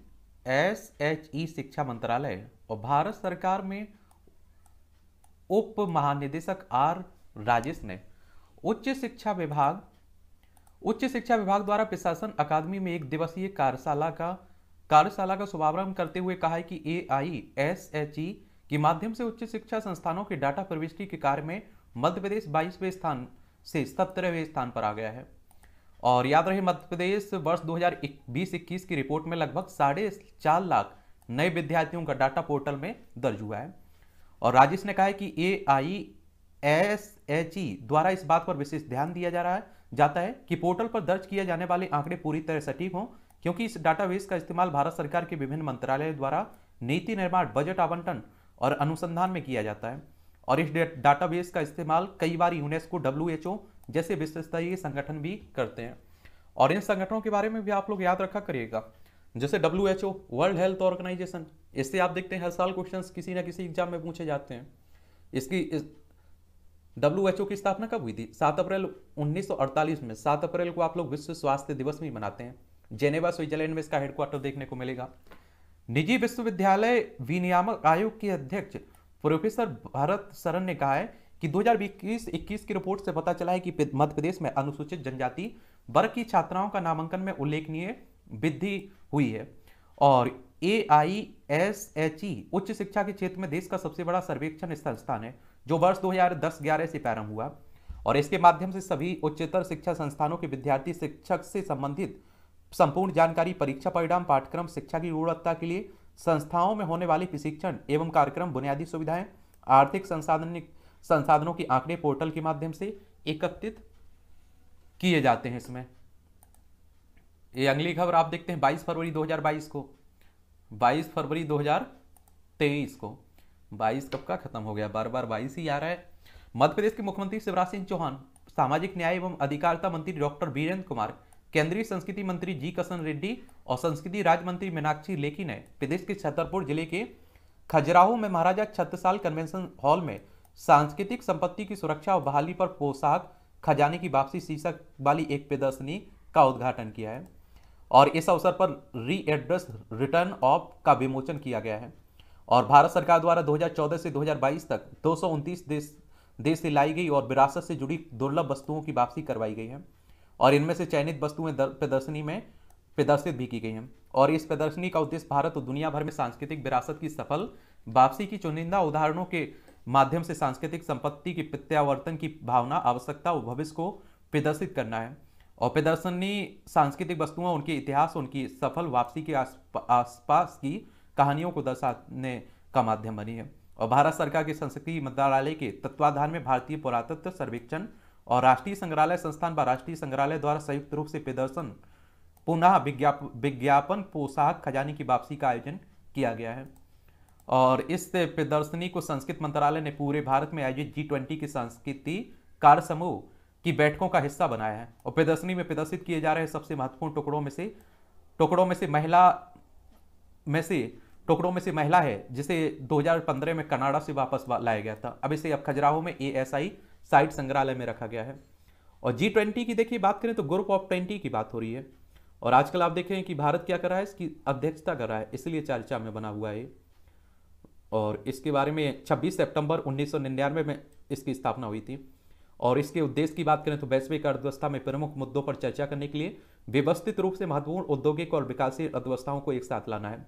एस एच ई शिक्षा मंत्रालय और भारत सरकार में उप महानिदेशक आर राजेश ने उच्च शिक्षा विभाग उच्च शिक्षा विभाग द्वारा प्रशासन अकादमी में एक दिवसीय कार्यशाला का कार्यशाला का शुभारंभ करते हुए कहा है कि ए आई एस एच ई के माध्यम से उच्च शिक्षा संस्थानों के डाटा प्रविष्टि के कार्य में मध्य प्रदेश बाईसवें स्थान से सत्रहवें स्थान पर आ गया है और याद रहे मध्य प्रदेश वर्ष 2020 की रिपोर्ट में लगभग साढ़े चार लाख नए विद्यार्थियों का डाटा पोर्टल में दर्ज हुआ है और राजेश ने कहा है कि ए आई एस एच ई द्वारा इस बात पर विशेष ध्यान दिया जा रहा है जाता है कि पोर्टल पर दर्ज किए जाने वाले आंकड़े पूरी तरह सटीक हों क्योंकि इस डाटाबेस का इस्तेमाल भारत सरकार के विभिन्न मंत्रालय द्वारा नीति निर्माण बजट आवंटन और अनुसंधान में किया जाता है और इस डाटाबेस का इस्तेमाल कई बार यूनेस्को डब्ल्यू जैसे विश्व स्तरीय संगठन भी करते हैं और इन संगठनों के बारे में भी आप लोग याद रखा करिएगा जैसे डब्ल्यू वर्ल्ड हेल्थ ऑर्गेनाइजेशन इससे आप देखते हैं हर साल क्वेश्चन किसी ना किसी एग्जाम में पूछे जाते हैं इसकी इस डब्ल्यू की स्थापना कब हुई थी सात अप्रैल 1948 में सात अप्रैल को आप लोग विश्व स्वास्थ्य दिवस भी मनाते हैं जेनेवा स्विट्जरलैंड में इसका हेडक्वार्टर देखने को मिलेगा निजी विश्वविद्यालय विनियामक आयोग के अध्यक्ष प्रोफेसर भरत सरन ने कहा है कि 2021-21 की रिपोर्ट से पता चला है कि मध्य प्रदेश में अनुसूचित जनजाति वर्ग की छात्राओं का नामांकन में उल्लेखनीय वृद्धि हुई है और ए आई एस एच ई उच्च शिक्षा के क्षेत्र में देश का सबसे बड़ा सर्वेक्षण संस्थान है जो वर्ष 2010-11 से प्रारंभ हुआ और इसके माध्यम से सभी उच्चतर शिक्षा संस्थानों के विद्यार्थी शिक्षक से संबंधित संपूर्ण जानकारी परीक्षा परिणाम पाठ्यक्रम शिक्षा की गुणवत्ता के लिए संस्थाओं में होने वाले प्रशिक्षण एवं कार्यक्रम बुनियादी सुविधाएं आर्थिक संसाधन संसाधनों के आंकड़े पोर्टल के माध्यम से एकत्रित किए जाते हैं इसमें ये अगली खबर आप देखते हैं 22 फरवरी 2022 को 22 फरवरी 2023 को 22 कब का खत्म हो गया बार बार 22 ही आ रहा है मध्य प्रदेश के मुख्यमंत्री शिवराज सिंह चौहान सामाजिक न्याय एवं अधिकारिता मंत्री डॉक्टर वीरेंद्र कुमार केंद्रीय संस्कृति मंत्री जी कसन रेड्डी और संस्कृति राज्य मंत्री मीनाक्षी लेखी ने प्रदेश के छतरपुर जिले के खजुराहो में महाराजा छत्रसाल कन्वेंशन हॉल में सांस्कृतिक संपत्ति की सुरक्षा और बहाली पर पोशाक खजाने की वापसी शीर्षक वाली एक प्रदर्शनी का उद्घाटन किया है और इस अवसर पर री एड्रेस रिटर्न ऑफ का विमोचन किया गया है और भारत सरकार द्वारा 2014 से 2022 तक दो देश देश से लाई गई और विरासत से जुड़ी दुर्लभ वस्तुओं की वापसी करवाई गई है और इनमें से चयनित वस्तुएं प्रदर्शनी में प्रदर्शित भी की गई हैं और इस प्रदर्शनी का उद्देश्य भारत और दुनिया भर में सांस्कृतिक विरासत की सफल वापसी की चुनिंदा उदाहरणों के माध्यम से सांस्कृतिक संपत्ति की प्रत्यावर्तन की भावना आवश्यकता और भविष्य को प्रदर्शित करना है और प्रदर्शनी सांस्कृतिक वस्तुओं उनके इतिहास उनकी सफल वापसी के आसपास की कहानियों को दर्शाने का माध्यम बनी है और भारत सरकार के संस्कृति मंत्रालय के तत्वाधान में भारतीय पुरातत्व सर्वेक्षण और राष्ट्रीय संग्रहालय संस्थान व राष्ट्रीय संग्रहालय द्वारा संयुक्त रूप से प्रदर्शन पुनः विज्ञापन पोशाक खजाने की वापसी का आयोजन किया गया है और इस प्रदर्शनी को संस्कृत मंत्रालय ने पूरे भारत में आयोजित जी ट्वेंटी की संस्कृति कार्य समूह की बैठकों का हिस्सा बनाया है और प्रदर्शनी में प्रदर्शित किए जा रहे सबसे महत्वपूर्ण टुकड़ों में से टुकड़ों में से महिला में से टुकड़ों में से महिला है जिसे 2015 में कनाडा से वापस लाया गया था अब इसे अब खजुराहो में एएसआई साइट संग्रहालय में रखा गया है और जी ट्वेंटी की देखिए बात करें तो ग्रुप ऑफ ट्वेंटी की बात हो रही है और आजकल आप देखें कि भारत क्या कर रहा है इसकी अध्यक्षता कर रहा है इसलिए चर्चा में बना हुआ है और इसके बारे में 26 सितंबर उन्नीस में इसकी स्थापना हुई थी और इसके उद्देश्य की बात करें तो वैश्विक अर्थव्यवस्था में प्रमुख मुद्दों पर चर्चा करने के लिए व्यवस्थित रूप से महत्वपूर्ण औद्योगिक और विकासशील अर्थव्यवस्थाओं को एक साथ लाना है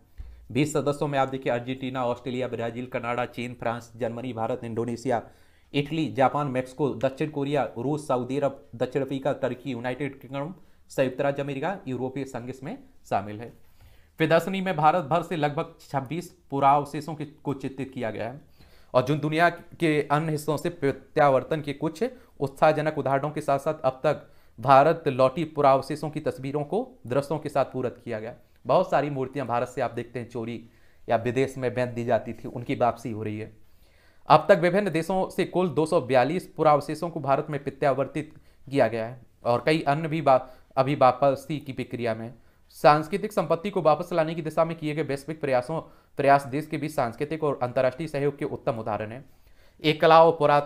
बीस सदस्यों में आप देखिए अर्जेंटीना ऑस्ट्रेलिया ब्राजील कनाडा चीन France Germany Bharat Indonesia Italy Japan Mexico दक्षिण कोरिया रूस सऊदी अरब दक्षिण अफ्रीका टर्की यूनाइटेड किंगडम संयुक्त राज्य अमेरिका यूरोपीय संघ इसमें शामिल है प्रदर्शनी में भारत भर से लगभग 26 पुरावशेषों के को चित्रित किया गया है और जो दुनिया के अन्य हिस्सों से प्रत्यावर्तन के कुछ उत्साहजनक उदाहरणों के साथ साथ अब तक भारत लौटी पुरावशेषों की तस्वीरों को दृश्यों के साथ पूरत किया गया बहुत सारी मूर्तियां भारत से आप देखते हैं चोरी या विदेश में बेंच दी जाती थी उनकी वापसी हो रही है अब तक विभिन्न देशों से कुल दो पुरावशेषों को भारत में प्रत्यावर्तित किया गया है और कई अन्य भी बा, अभी वापसी की प्रक्रिया में सांस्कृतिक संपत्ति को वापस लाने की दिशा में किए गए वैश्विक प्रयासों प्रयास देश के बीच सांस्कृतिक और अंतर्राष्ट्रीय सहयोग के उत्तम उदाहरण है एक कला और पुरा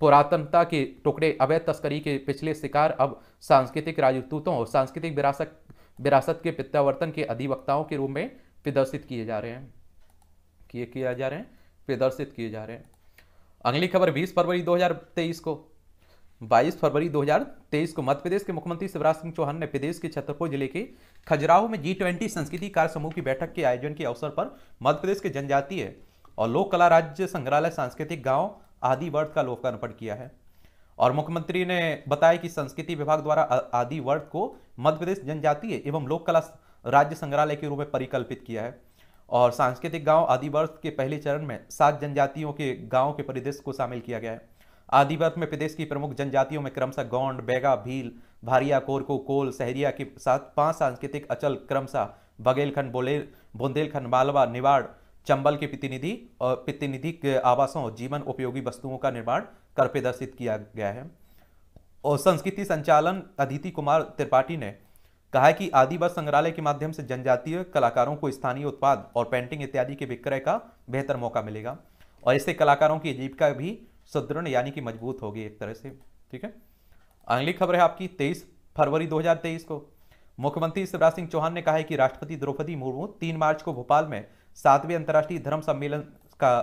पुरातनता के टुकड़े अवैध तस्करी के पिछले शिकार अब सांस्कृतिक राजदूतों और सांस्कृतिक विरासत विरासत के प्रत्यावर्तन के अधिवक्ताओं के रूप में प्रदर्शित किए जा रहे हैं किए किया जा रहे हैं प्रदर्शित किए जा रहे हैं अगली खबर 20 फरवरी 2023 को 22 फरवरी 2023 को मध्य प्रदेश के मुख्यमंत्री शिवराज सिंह चौहान ने प्रदेश के छतरपुर जिले के खजुराहो में जी ट्वेंटी संस्कृति कार्य समूह की बैठक के आयोजन के अवसर पर मध्य प्रदेश के जनजातीय और लोक कला राज्य संग्रहालय सांस्कृतिक गाँव आदि वर्ग का लोकार्पण किया है और मुख्यमंत्री ने बताया कि संस्कृति विभाग द्वारा आदि वर्ग को मध्य प्रदेश जनजातीय एवं लोक कला राज्य संग्रहालय के रूप में परिकल्पित किया है और सांस्कृतिक गांव आदि वर्ष के पहले चरण में सात जनजातियों के गांव के परिदृश्य को शामिल किया गया है आदि वर्ष में प्रदेश की प्रमुख जनजातियों में क्रमशः गौंड बैगा भील भारिया कोरको कोल सहरिया के साथ पांच सांस्कृतिक अचल क्रमशः बघेलखंड बोले बुंदेलखंड मालवा निवाड़ चंबल के प्रतिनिधि और प्रतिनिधि आवासों और जीवन उपयोगी वस्तुओं का निर्माण कर प्रदर्शित किया गया है और संस्कृति संचालन अदिति कुमार त्रिपाठी ने कहा कि आदिवास संग्रहालय के माध्यम से जनजातीय कलाकारों को स्थानीय उत्पाद और पेंटिंग इत्यादि के विक्रय का बेहतर मौका मिलेगा और इससे कलाकारों की आजीविका भी सुदृढ़ यानी कि मजबूत होगी एक तरह से ठीक है अगली खबर है आपकी तेईस फरवरी 2023 को मुख्यमंत्री शिवराज सिंह चौहान ने कहा है कि राष्ट्रपति द्रौपदी मुर्मू तीन मार्च को भोपाल में सातवें अंतर्राष्ट्रीय धर्म सम्मेलन का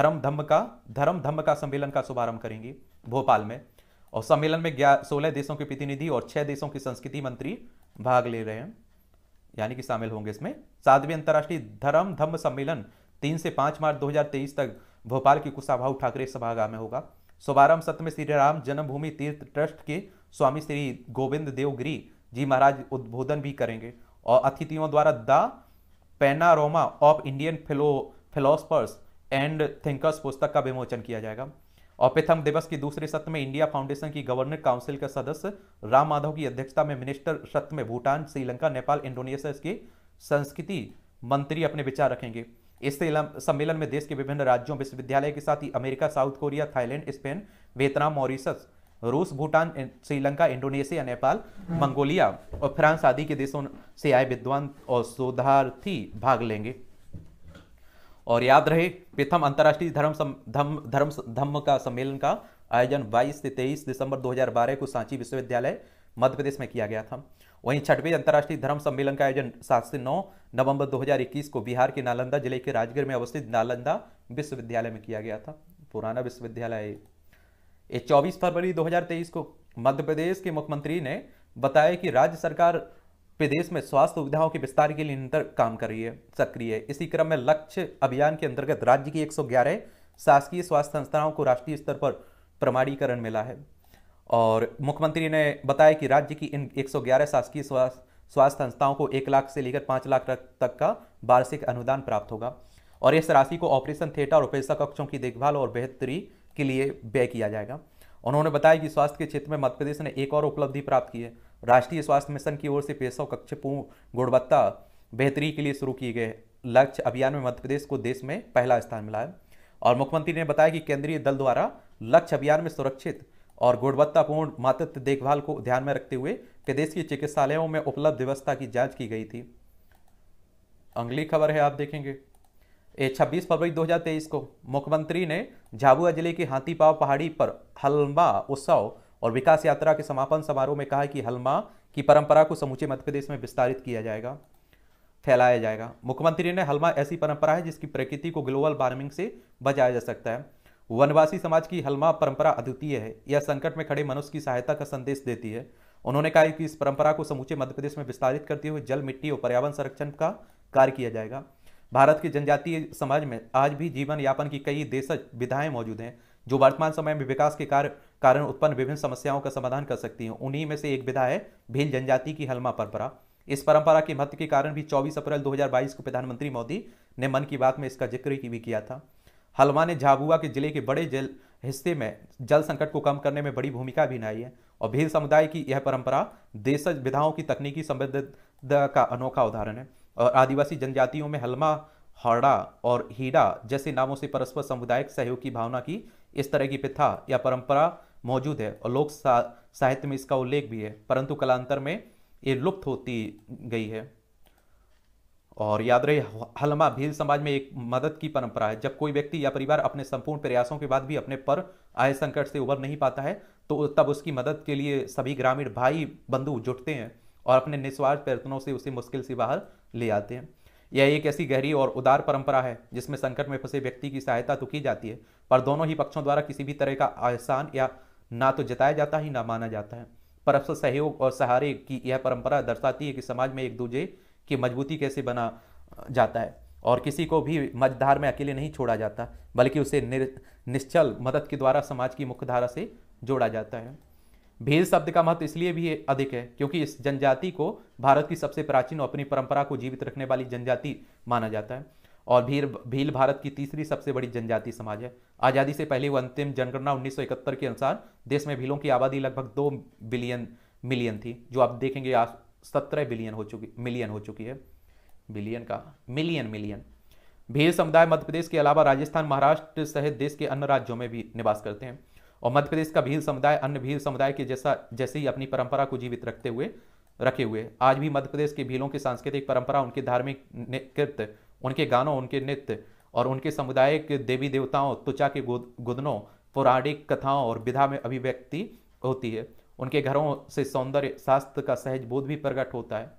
धर्म धम्म का धर्म धम्म का सम्मेलन का शुभारंभ करेंगी भोपाल में और सम्मेलन में सोलह देशों के प्रतिनिधि और छह देशों के संस्कृति मंत्री भाग ले रहे हैं यानी कि शामिल होंगे इसमें सातवें अंतर्राष्ट्रीय धर्म धम्म सम्मेलन तीन से पाँच मार्च 2023 तक भोपाल के कुशाभा ठाकरे सभागार में होगा शुभारंभ सत्र में श्री राम जन्मभूमि तीर्थ ट्रस्ट के स्वामी श्री गोविंद देवगिरी जी महाराज उद्बोधन भी करेंगे और अतिथियों द्वारा the panorama of Indian philo philosophers and thinkers पुस्तक का विमोचन किया जाएगा प्रथम दिवस की दूसरे सत्र में इंडिया फाउंडेशन की गवर्नर काउंसिल के सदस्य राम माधव की अध्यक्षता में मिनिस्टर सत्र में भूटान श्रीलंका नेपाल इंडोनेशिया के संस्कृति मंत्री अपने विचार रखेंगे इस सम्मेलन में देश के विभिन्न राज्यों विश्वविद्यालय के साथ ही America South Korea Thailand Spain Vietnam Mauritius रूस भूटान श्रीलंका इंडोनेशिया नेपाल मंगोलिया और फ्रांस आदि के देशों से आए विद्वान और शोधार्थी भाग लेंगे और याद रहे प्रथम अंतर्राष्ट्रीय धर्म सम, धम, धर्म धम्म का सम्मेलन का आयोजन 22 से 23 दिसंबर 2012 को सांची विश्वविद्यालय मध्य प्रदेश में किया गया था वहीं छठवें अंतर्राष्ट्रीय धर्म सम्मेलन का आयोजन सात से नौ नवंबर 2021 को बिहार के नालंदा जिले के राजगढ़ में अवस्थित नालंदा विश्वविद्यालय में किया गया था पुराना विश्वविद्यालय ये चौबीस फरवरी दो को मध्य प्रदेश के मुख्यमंत्री ने बताया कि राज्य सरकार प्रदेश में स्वास्थ्य सुविधाओं के विस्तार के लिए निरंतर काम कर रही है सक्रिय है इसी क्रम में लक्ष्य अभियान के अंतर्गत राज्य की 111 शासकीय स्वास्थ्य संस्थाओं को राष्ट्रीय स्तर पर प्रमाणीकरण मिला है और मुख्यमंत्री ने बताया कि राज्य की इन 111 शासकीय स्वास्थ्य स्वास्थ्य संस्थाओं को एक लाख से लेकर पाँच लाख तक का वार्षिक अनुदान प्राप्त होगा और इस राशि को ऑपरेशन थिएटर और पेशा कक्षों की देखभाल और बेहतरी के लिए व्यय किया जाएगा उन्होंने बताया कि स्वास्थ्य के क्षेत्र में मध्य प्रदेश ने एक और उपलब्धि प्राप्त की है राष्ट्रीय स्वास्थ्य मिशन की ओर से पेशव कक्ष पूर्ण गुणवत्ता बेहतरी के लिए शुरू किए गए लक्ष्य अभियान में मध्य प्रदेश को देश में पहला स्थान मिला है और मुख्यमंत्री ने बताया कि केंद्रीय दल द्वारा लक्ष्य अभियान में सुरक्षित और गुणवत्तापूर्ण मातृत्व देखभाल को ध्यान में रखते हुए प्रदेश के चिकित्सालयों में उपलब्ध व्यवस्था की जांच की गई थी अगली खबर है आप देखेंगे ए 26 फरवरी 2023 को मुख्यमंत्री ने झाबुआ जिले के हाथीपाव पहाड़ी पर हलवा उत्सव और विकास यात्रा के समापन समारोह में कहा कि हलमा की परंपरा को समूचे मध्यप्रदेश में विस्तारित किया जाएगा फैलाया जाएगा मुख्यमंत्री ने हलमा ऐसी परंपरा है जिसकी प्रकृति को ग्लोबल वार्मिंग से बचाया जा सकता है वनवासी समाज की हलमा परंपरा अद्वितीय है यह संकट में खड़े मनुष्य की सहायता का संदेश देती है उन्होंने कहा कि इस परंपरा को समूचे मध्य प्रदेश में विस्तारित करते हुए जल मिट्टी और पर्यावरण संरक्षण का कार्य किया जाएगा भारत के जनजातीय समाज में आज भी जीवन यापन की कई देशज विधाएं मौजूद हैं जो वर्तमान समय में विकास के कार्य कारण उत्पन्न विभिन्न समस्याओं का समाधान कर सकती हैं उन्हीं में से एक विधा है भील जनजाति की हलमा परंपरा इस परंपरा के महत्व के कारण भी 24 अप्रैल 2022 को प्रधानमंत्री मोदी ने मन की बात में इसका जिक्र भी किया था हलमा ने झाबुआ के जिले के बड़े जल हिस्से में जल संकट को कम करने में बड़ी भूमिका भी निभाई है और भील समुदाय की यह परंपरा देशज विधाओं की तकनीकी समृद्धता का अनोखा उदाहरण है और आदिवासी जनजातियों में हलमा हौड़ा और हीरा जैसे नामों से परस्पर समुदाय सहयोग की भावना की इस तरह की प्रथा या परंपरा मौजूद है और लोक साहित्य में इसका उल्लेख भी है परंतु कलांतर में ये लुप्त होती गई है और याद रहे हलमा भील समाज में एक मदद की परंपरा है जब कोई व्यक्ति या परिवार अपने संपूर्ण प्रयासों के बाद भी अपने पर आय संकट से उभर नहीं पाता है तो तब उसकी मदद के लिए सभी ग्रामीण भाई बंधु जुटते हैं और अपने निस्वार्थ प्रयत्नों से उसे मुश्किल से बाहर ले आते हैं यह एक ऐसी गहरी और उदार परंपरा है जिसमें संकट में फंसे व्यक्ति की सहायता तो की जाती है पर दोनों ही पक्षों द्वारा किसी भी तरह का आहसान या ना तो जताया जाता ही ना माना जाता है परस्पर सहयोग और सहारे की यह परंपरा दर्शाती है कि समाज में एक दूजे की मजबूती कैसे बना जाता है और किसी को भी मझधार में अकेले नहीं छोड़ा जाता बल्कि उसे निश्चल मदद के द्वारा समाज की मुख्यधारा से जोड़ा जाता है भेद शब्द का महत्व इसलिए भी अधिक है क्योंकि इस जनजाति को भारत की सबसे प्राचीन और अपनी परंपरा को जीवित रखने वाली जनजाति माना जाता है और भील भील भारत की तीसरी सबसे बड़ी जनजाति समाज है आज़ादी से पहले वो अंतिम जनगणना 1971 के अनुसार देश में भीलों की आबादी लगभग दो बिलियन मिलियन थी जो आप देखेंगे आज सत्रह बिलियन हो चुकी मिलियन हो चुकी है बिलियन का मिलियन मिलियन भील समुदाय मध्य प्रदेश के अलावा राजस्थान महाराष्ट्र सहित देश के अन्य राज्यों में भी निवास करते हैं और मध्य प्रदेश का भील समुदाय अन्य भील समुदाय के जैसा जैसे ही अपनी परंपरा को जीवित रखते हुए रखे हुए आज भी मध्य प्रदेश के भीलों की सांस्कृतिक परंपरा उनके धार्मिक कृत्य उनके गानों उनके नृत्य और उनके सामुदायिक देवी देवताओं त्वचा के गुदनों पौराणिक कथाओं और विधा में अभिव्यक्ति होती है उनके घरों से सौंदर्य शास्त्र का सहज बोध भी प्रकट होता है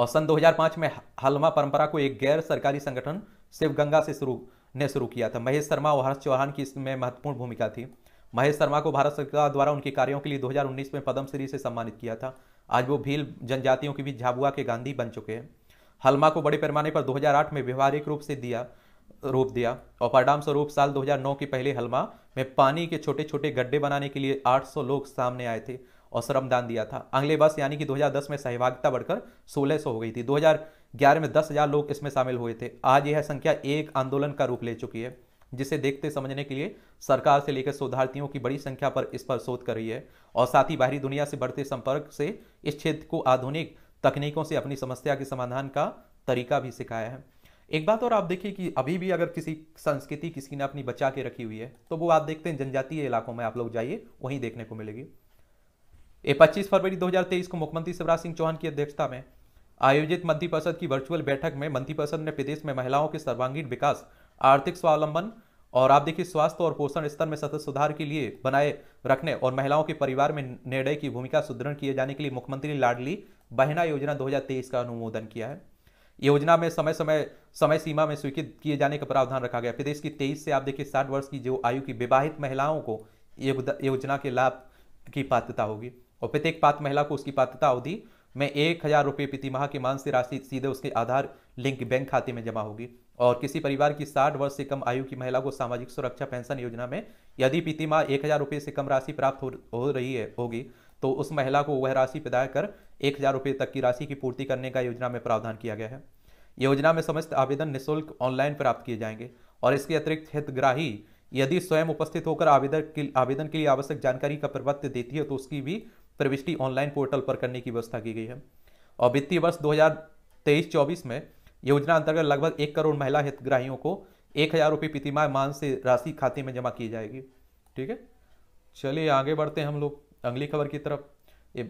और सन 2005 में हलमा परंपरा को एक गैर सरकारी संगठन शिव गंगा से शुरू ने शुरू किया था महेश शर्मा और हर्ष चौहान की इसमें महत्वपूर्ण भूमिका थी महेश शर्मा को भारत सरकार द्वारा उनके कार्यों के लिए 2019 में पद्मश्री से सम्मानित किया था आज वो भील जनजातियों के बीच झाबुआ के गांधी बन चुके हैं हलमा को बड़े पैमाने पर 2008 में व्यवहारिक रूप से दिया रूप दिया और परिणाम स्वरूप साल 2009 के पहले हल्मा में पानी के छोटे छोटे गड्ढे बनाने के लिए 800 लोग सामने आए थे और श्रमदान दिया था अगले वर्ष यानी कि 2010 में सहभागिता बढ़कर 1600 हो गई थी 2011 में 10,000 लोग इसमें शामिल हुए थे आज यह संख्या एक आंदोलन का रूप ले चुकी है जिसे देखते समझने के लिए सरकार से लेकर शोधार्थियों की बड़ी संख्या पर इस पर शोध कर रही है और साथ ही बाहरी दुनिया से बढ़ते संपर्क से इस क्षेत्र को आधुनिक तकनीकों से अपनी समस्या के समाधान का तरीका भी सिखाया है एक बात और आप देखिए कि अभी भी अगर किसी संस्कृति किसी ने अपनी बचा के रखी हुई है तो वो आप देखते हैं जनजातीय इलाकों में आप लोग जाइए वहीं देखने को मिलेगी ये 25 फरवरी 2023 को मुख्यमंत्री शिवराज सिंह चौहान की अध्यक्षता में आयोजित मंत्रिपरिषद की वर्चुअल बैठक में मंत्रिपरिषद ने प्रदेश में महिलाओं के सर्वांगीण विकास आर्थिक स्वावलंबन और आप देखिए स्वास्थ्य और पोषण स्तर में सतत सुधार के लिए बनाए रखने और महिलाओं के परिवार में निर्णय की भूमिका सुदृढ़ किए जाने के लिए मुख्यमंत्री लाडली बहना योजना 2023 का अनुमोदन किया है योजना में समय समय समय सीमा में स्वीकृत किए जाने का प्रावधान रखा गया प्रदेश की तेईस से आप देखिए साठ वर्ष की जो आयु की विवाहित महिलाओं को योजना के लाभ की पात्रता होगी और प्रत्येक पात्र महिला को उसकी पात्रता अवधि में एक हज़ार रुपये प्रतिमाह की मान से राशि सीधे उसके आधार लिंक बैंक खाते में जमा होगी और किसी परिवार की साठ वर्ष से कम आयु की महिला को सामाजिक सुरक्षा पेंशन योजना में यदि प्रतिमाह एक हज़ार रुपये से कम राशि प्राप्त हो, हो रही है होगी तो उस महिला को वह राशि पिदाय कर एक हजार रुपये तक की राशि की पूर्ति करने का योजना में प्रावधान किया गया है योजना में समस्त आवेदन निःशुल्क ऑनलाइन प्राप्त किए जाएंगे और इसके अतिरिक्त हितग्राही यदि स्वयं उपस्थित होकर आवेदन के आवेदन के लिए आवश्यक जानकारी का प्रपत्र देती है तो उसकी भी प्रविष्टि ऑनलाइन पोर्टल पर करने की व्यवस्था की गई है और वित्तीय वर्ष 2023-24 में योजना अंतर्गत लगभग एक करोड़ महिला हितग्राहियों को एक हजार रुपये प्रतिमा मान से राशि खाते में जमा की जाएगी ठीक है चलिए आगे बढ़ते हैं हम लोग अगली खबर की तरफ ए,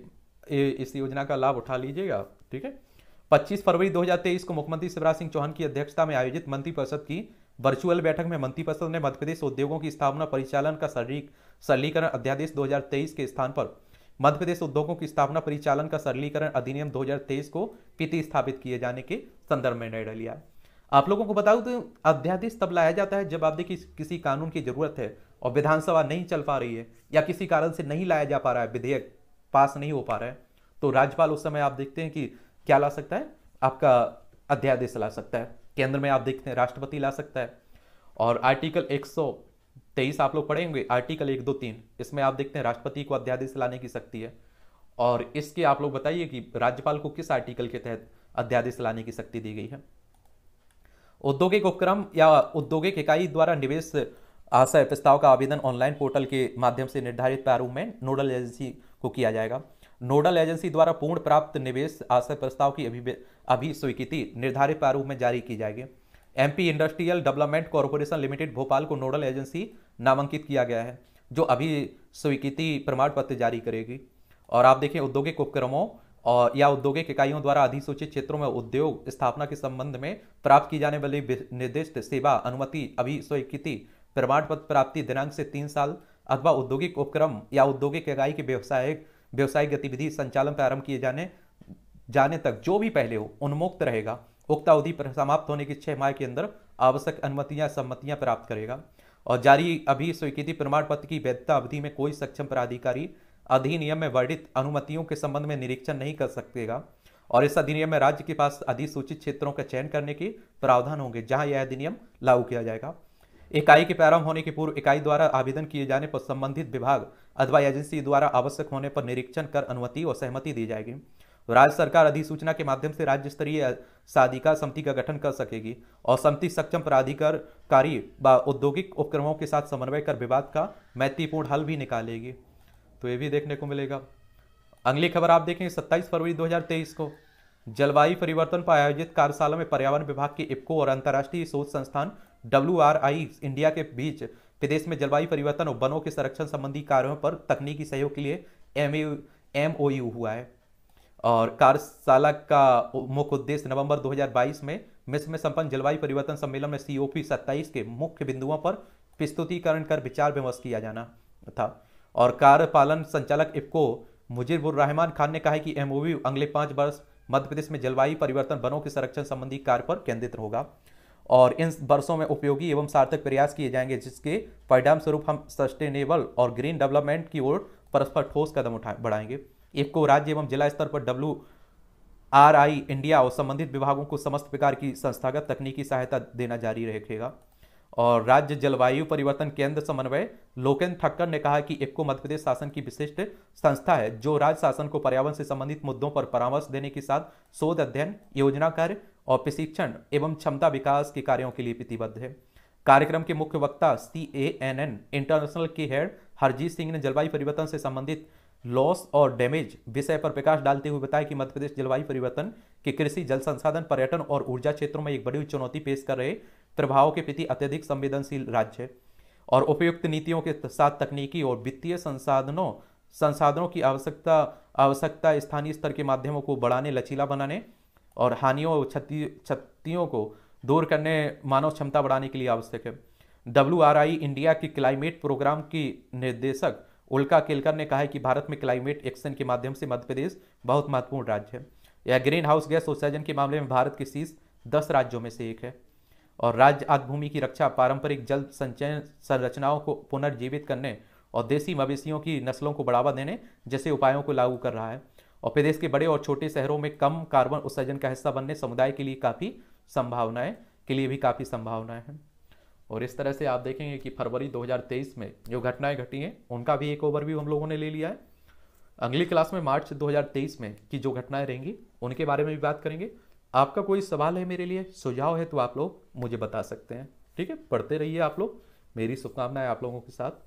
ए, इस योजना का लाभ उठा लीजिएगा ठीक है 25 फरवरी 2023 को मुख्यमंत्री शिवराज सिंह चौहान की अध्यक्षता में आयोजित मंत्रिपरिषद की वर्चुअल बैठक में मंत्रिपरिषद ने मध्यप्रदेश उद्योगों की स्थापना परिचालन का सरलीकरण अध्यादेश 2023 के स्थान पर मध्यप्रदेश उद्योगों की स्थापना परिचालन का सरलीकरण अधिनियम 2023 को पिति स्थापित किए जाने के संदर्भ में निर्णय लिया आप लोगों को बताऊं तो अध्यादेश तब लाया जाता है जब आप देखिए किसी कानून की जरूरत है और विधानसभा नहीं चल पा रही है या किसी कारण से नहीं लाया जा पा रहा है विधेयक पास नहीं हो पा रहा है तो राज्यपाल उस समय आप देखते हैं कि क्या ला सकता है आपका अध्यादेश ला सकता है केंद्र में आप देखते हैं राष्ट्रपति ला सकता है और आर्टिकल 123 आप लोग पढ़ेंगे आर्टिकल एक दो तीन इसमें आप देखते हैं राष्ट्रपति को अध्यादेश लाने की शक्ति है और इसके आप लोग बताइए कि राज्यपाल को किस आर्टिकल के तहत अध्यादेश लाने की शक्ति दी गई है औद्योगिक उपक्रम या औद्योगिक इकाई द्वारा निवेश आशय प्रस्ताव का आवेदन ऑनलाइन पोर्टल के माध्यम से निर्धारित प्रारूप में नोडल एजेंसी को किया जाएगा नोडल एजेंसी द्वारा पूर्ण प्राप्त निवेश आशय प्रस्ताव की अभि अभी स्वीकृति निर्धारित प्रारूप में जारी की जाएगी MP industrial development corporation limited Bhopal को नोडल एजेंसी नामांकित किया गया है जो अभी स्वीकृति प्रमाण पत्र जारी करेगी और आप देखें औद्योगिक उपक्रमों और या औद्योगिक इकाइयों द्वारा अधिसूचित क्षेत्रों में उद्योग स्थापना के संबंध में प्राप्त की जाने वाली निर्दिष्ट सेवा अनुमति अभी स्वीकृति प्रमाण पत्र प्राप्ति दिनांक से तीन साल अथवा औद्योगिक उपक्रम या औद्योगिक इकाई के व्यवसायिक व्यवसायिक गतिविधि संचालन प्रारंभ किए जाने जाने तक जो भी पहले हो उन्मुक्त रहेगा उक्त अवधि समाप्त होने की छह माह के अंदर आवश्यक अनुमतियां सम्मतियां प्राप्त करेगा और जारी अभी स्वीकृति प्रमाण पत्र की वैधता अवधि में कोई सक्षम प्राधिकारी अधिनियम में वर्णित अनुमतियों के संबंध में निरीक्षण नहीं कर सकेगा और इस अधिनियम में राज्य के पास अधिसूचित क्षेत्रों का चयन करने के प्रावधान होंगे जहां यह अधिनियम लागू किया जाएगा इकाई के प्रारंभ होने के पूर्व इकाई द्वारा आवेदन किए जाने पर संबंधित विभाग अथवा एजेंसी द्वारा आवश्यक होने पर निरीक्षण कर अनुमति और सहमति दी जाएगी राज्य सरकार अधिसूचना के माध्यम से राज्य स्तरीय साधिका समिति का गठन कर सकेगी और समिति सक्षम प्राधिकारी व औद्योगिक उपक्रमों के साथ समन्वय कर विवाद का मैत्रीपूर्ण हल भी निकालेगी तो ये भी देखने को मिलेगा अगली खबर आप देखेंगे 27 फरवरी 2023 को जलवायु परिवर्तन पर आयोजित कार्यशाला में पर्यावरण विभाग के इपको और अंतर्राष्ट्रीय शोध संस्थान डब्ल्यू इंडिया के बीच प्रदेश में जलवायु परिवर्तन और वनों के संरक्षण संबंधी कार्यों पर तकनीकी सहयोग के लिए एम हुआ है और कार्यशाला का मुख्य उद्देश्य नवंबर 2022 में मिस्र में संपन्न जलवायु परिवर्तन सम्मेलन में सीओपी 27 के मुख्य बिंदुओं पर प्रस्तुतिकरण कर विचार विमर्श किया जाना था और कार्यपालन संचालक इफको रहमान खान ने कहा है कि एमओवी अगले पाँच वर्ष मध्य प्रदेश में जलवायु परिवर्तन वनों के संरक्षण संबंधी कार्य पर केंद्रित होगा और इन वर्षों में उपयोगी एवं सार्थक प्रयास किए जाएंगे जिसके परिणाम स्वरूप हम सस्टेनेबल और ग्रीन डेवलपमेंट की ओर परस्पर ठोस कदम उठाए बढ़ाएंगे इफको राज्य एवं जिला स्तर पर डब्ल्यू आर आई इंडिया और संबंधित विभागों को समस्त प्रकार की संस्थागत तकनीकी सहायता देना जारी रखेगा और राज्य जलवायु परिवर्तन केंद्र समन्वय लोकेन्द्र ठक्कर ने कहा कि इफको मध्य प्रदेश शासन की विशिष्ट संस्था है जो राज्य शासन को पर्यावरण से संबंधित मुद्दों पर परामर्श देने के साथ शोध अध्ययन योजना कार्य और प्रशिक्षण एवं क्षमता विकास के कार्यों के लिए प्रतिबद्ध है कार्यक्रम के मुख्य वक्ता C A N N international के हेड हरजीत सिंह ने जलवायु परिवर्तन से संबंधित लॉस और डैमेज विषय पर प्रकाश डालते हुए बताया कि मध्य प्रदेश जलवायु परिवर्तन के कृषि जल संसाधन पर्यटन और ऊर्जा क्षेत्रों में एक बड़ी चुनौती पेश कर रहे प्रभाव के प्रति अत्यधिक संवेदनशील राज्य है और उपयुक्त नीतियों के साथ तकनीकी और वित्तीय संसाधनों संसाधनों की आवश्यकता आवश्यकता स्थानीय स्तर के माध्यमों को बढ़ाने लचीला बनाने और हानियों क्षति क्षतियों को दूर करने मानव क्षमता बढ़ाने के लिए आवश्यक है डब्ल्यू इंडिया की क्लाइमेट प्रोग्राम की निर्देशक उल्का केलकर ने कहा है कि भारत में क्लाइमेट एक्शन के माध्यम से मध्य प्रदेश बहुत महत्वपूर्ण राज्य है यह ग्रीन हाउस गैस उत्सर्जन के मामले में भारत के शीर्ष दस राज्यों में से एक है और राज्य आदभूमि की रक्षा पारंपरिक जल संचयन संरचनाओं को पुनर्जीवित करने और देसी मवेशियों की नस्लों को बढ़ावा देने जैसे उपायों को लागू कर रहा है और प्रदेश के बड़े और छोटे शहरों में कम कार्बन उत्सर्जन का हिस्सा बनने समुदाय के लिए काफ़ी संभावनाएं के लिए भी काफ़ी संभावनाएं हैं और इस तरह से आप देखेंगे कि फरवरी 2023 में जो घटनाएं घटी हैं उनका भी एक ओवरव्यू हम लोगों ने ले लिया है अगली क्लास में मार्च 2023 में की जो घटनाएं रहेंगी उनके बारे में भी बात करेंगे आपका कोई सवाल है मेरे लिए सुझाव है तो आप लोग मुझे बता सकते हैं ठीक है पढ़ते रहिए आप लोग मेरी शुभकामनाएं आप लोगों के साथ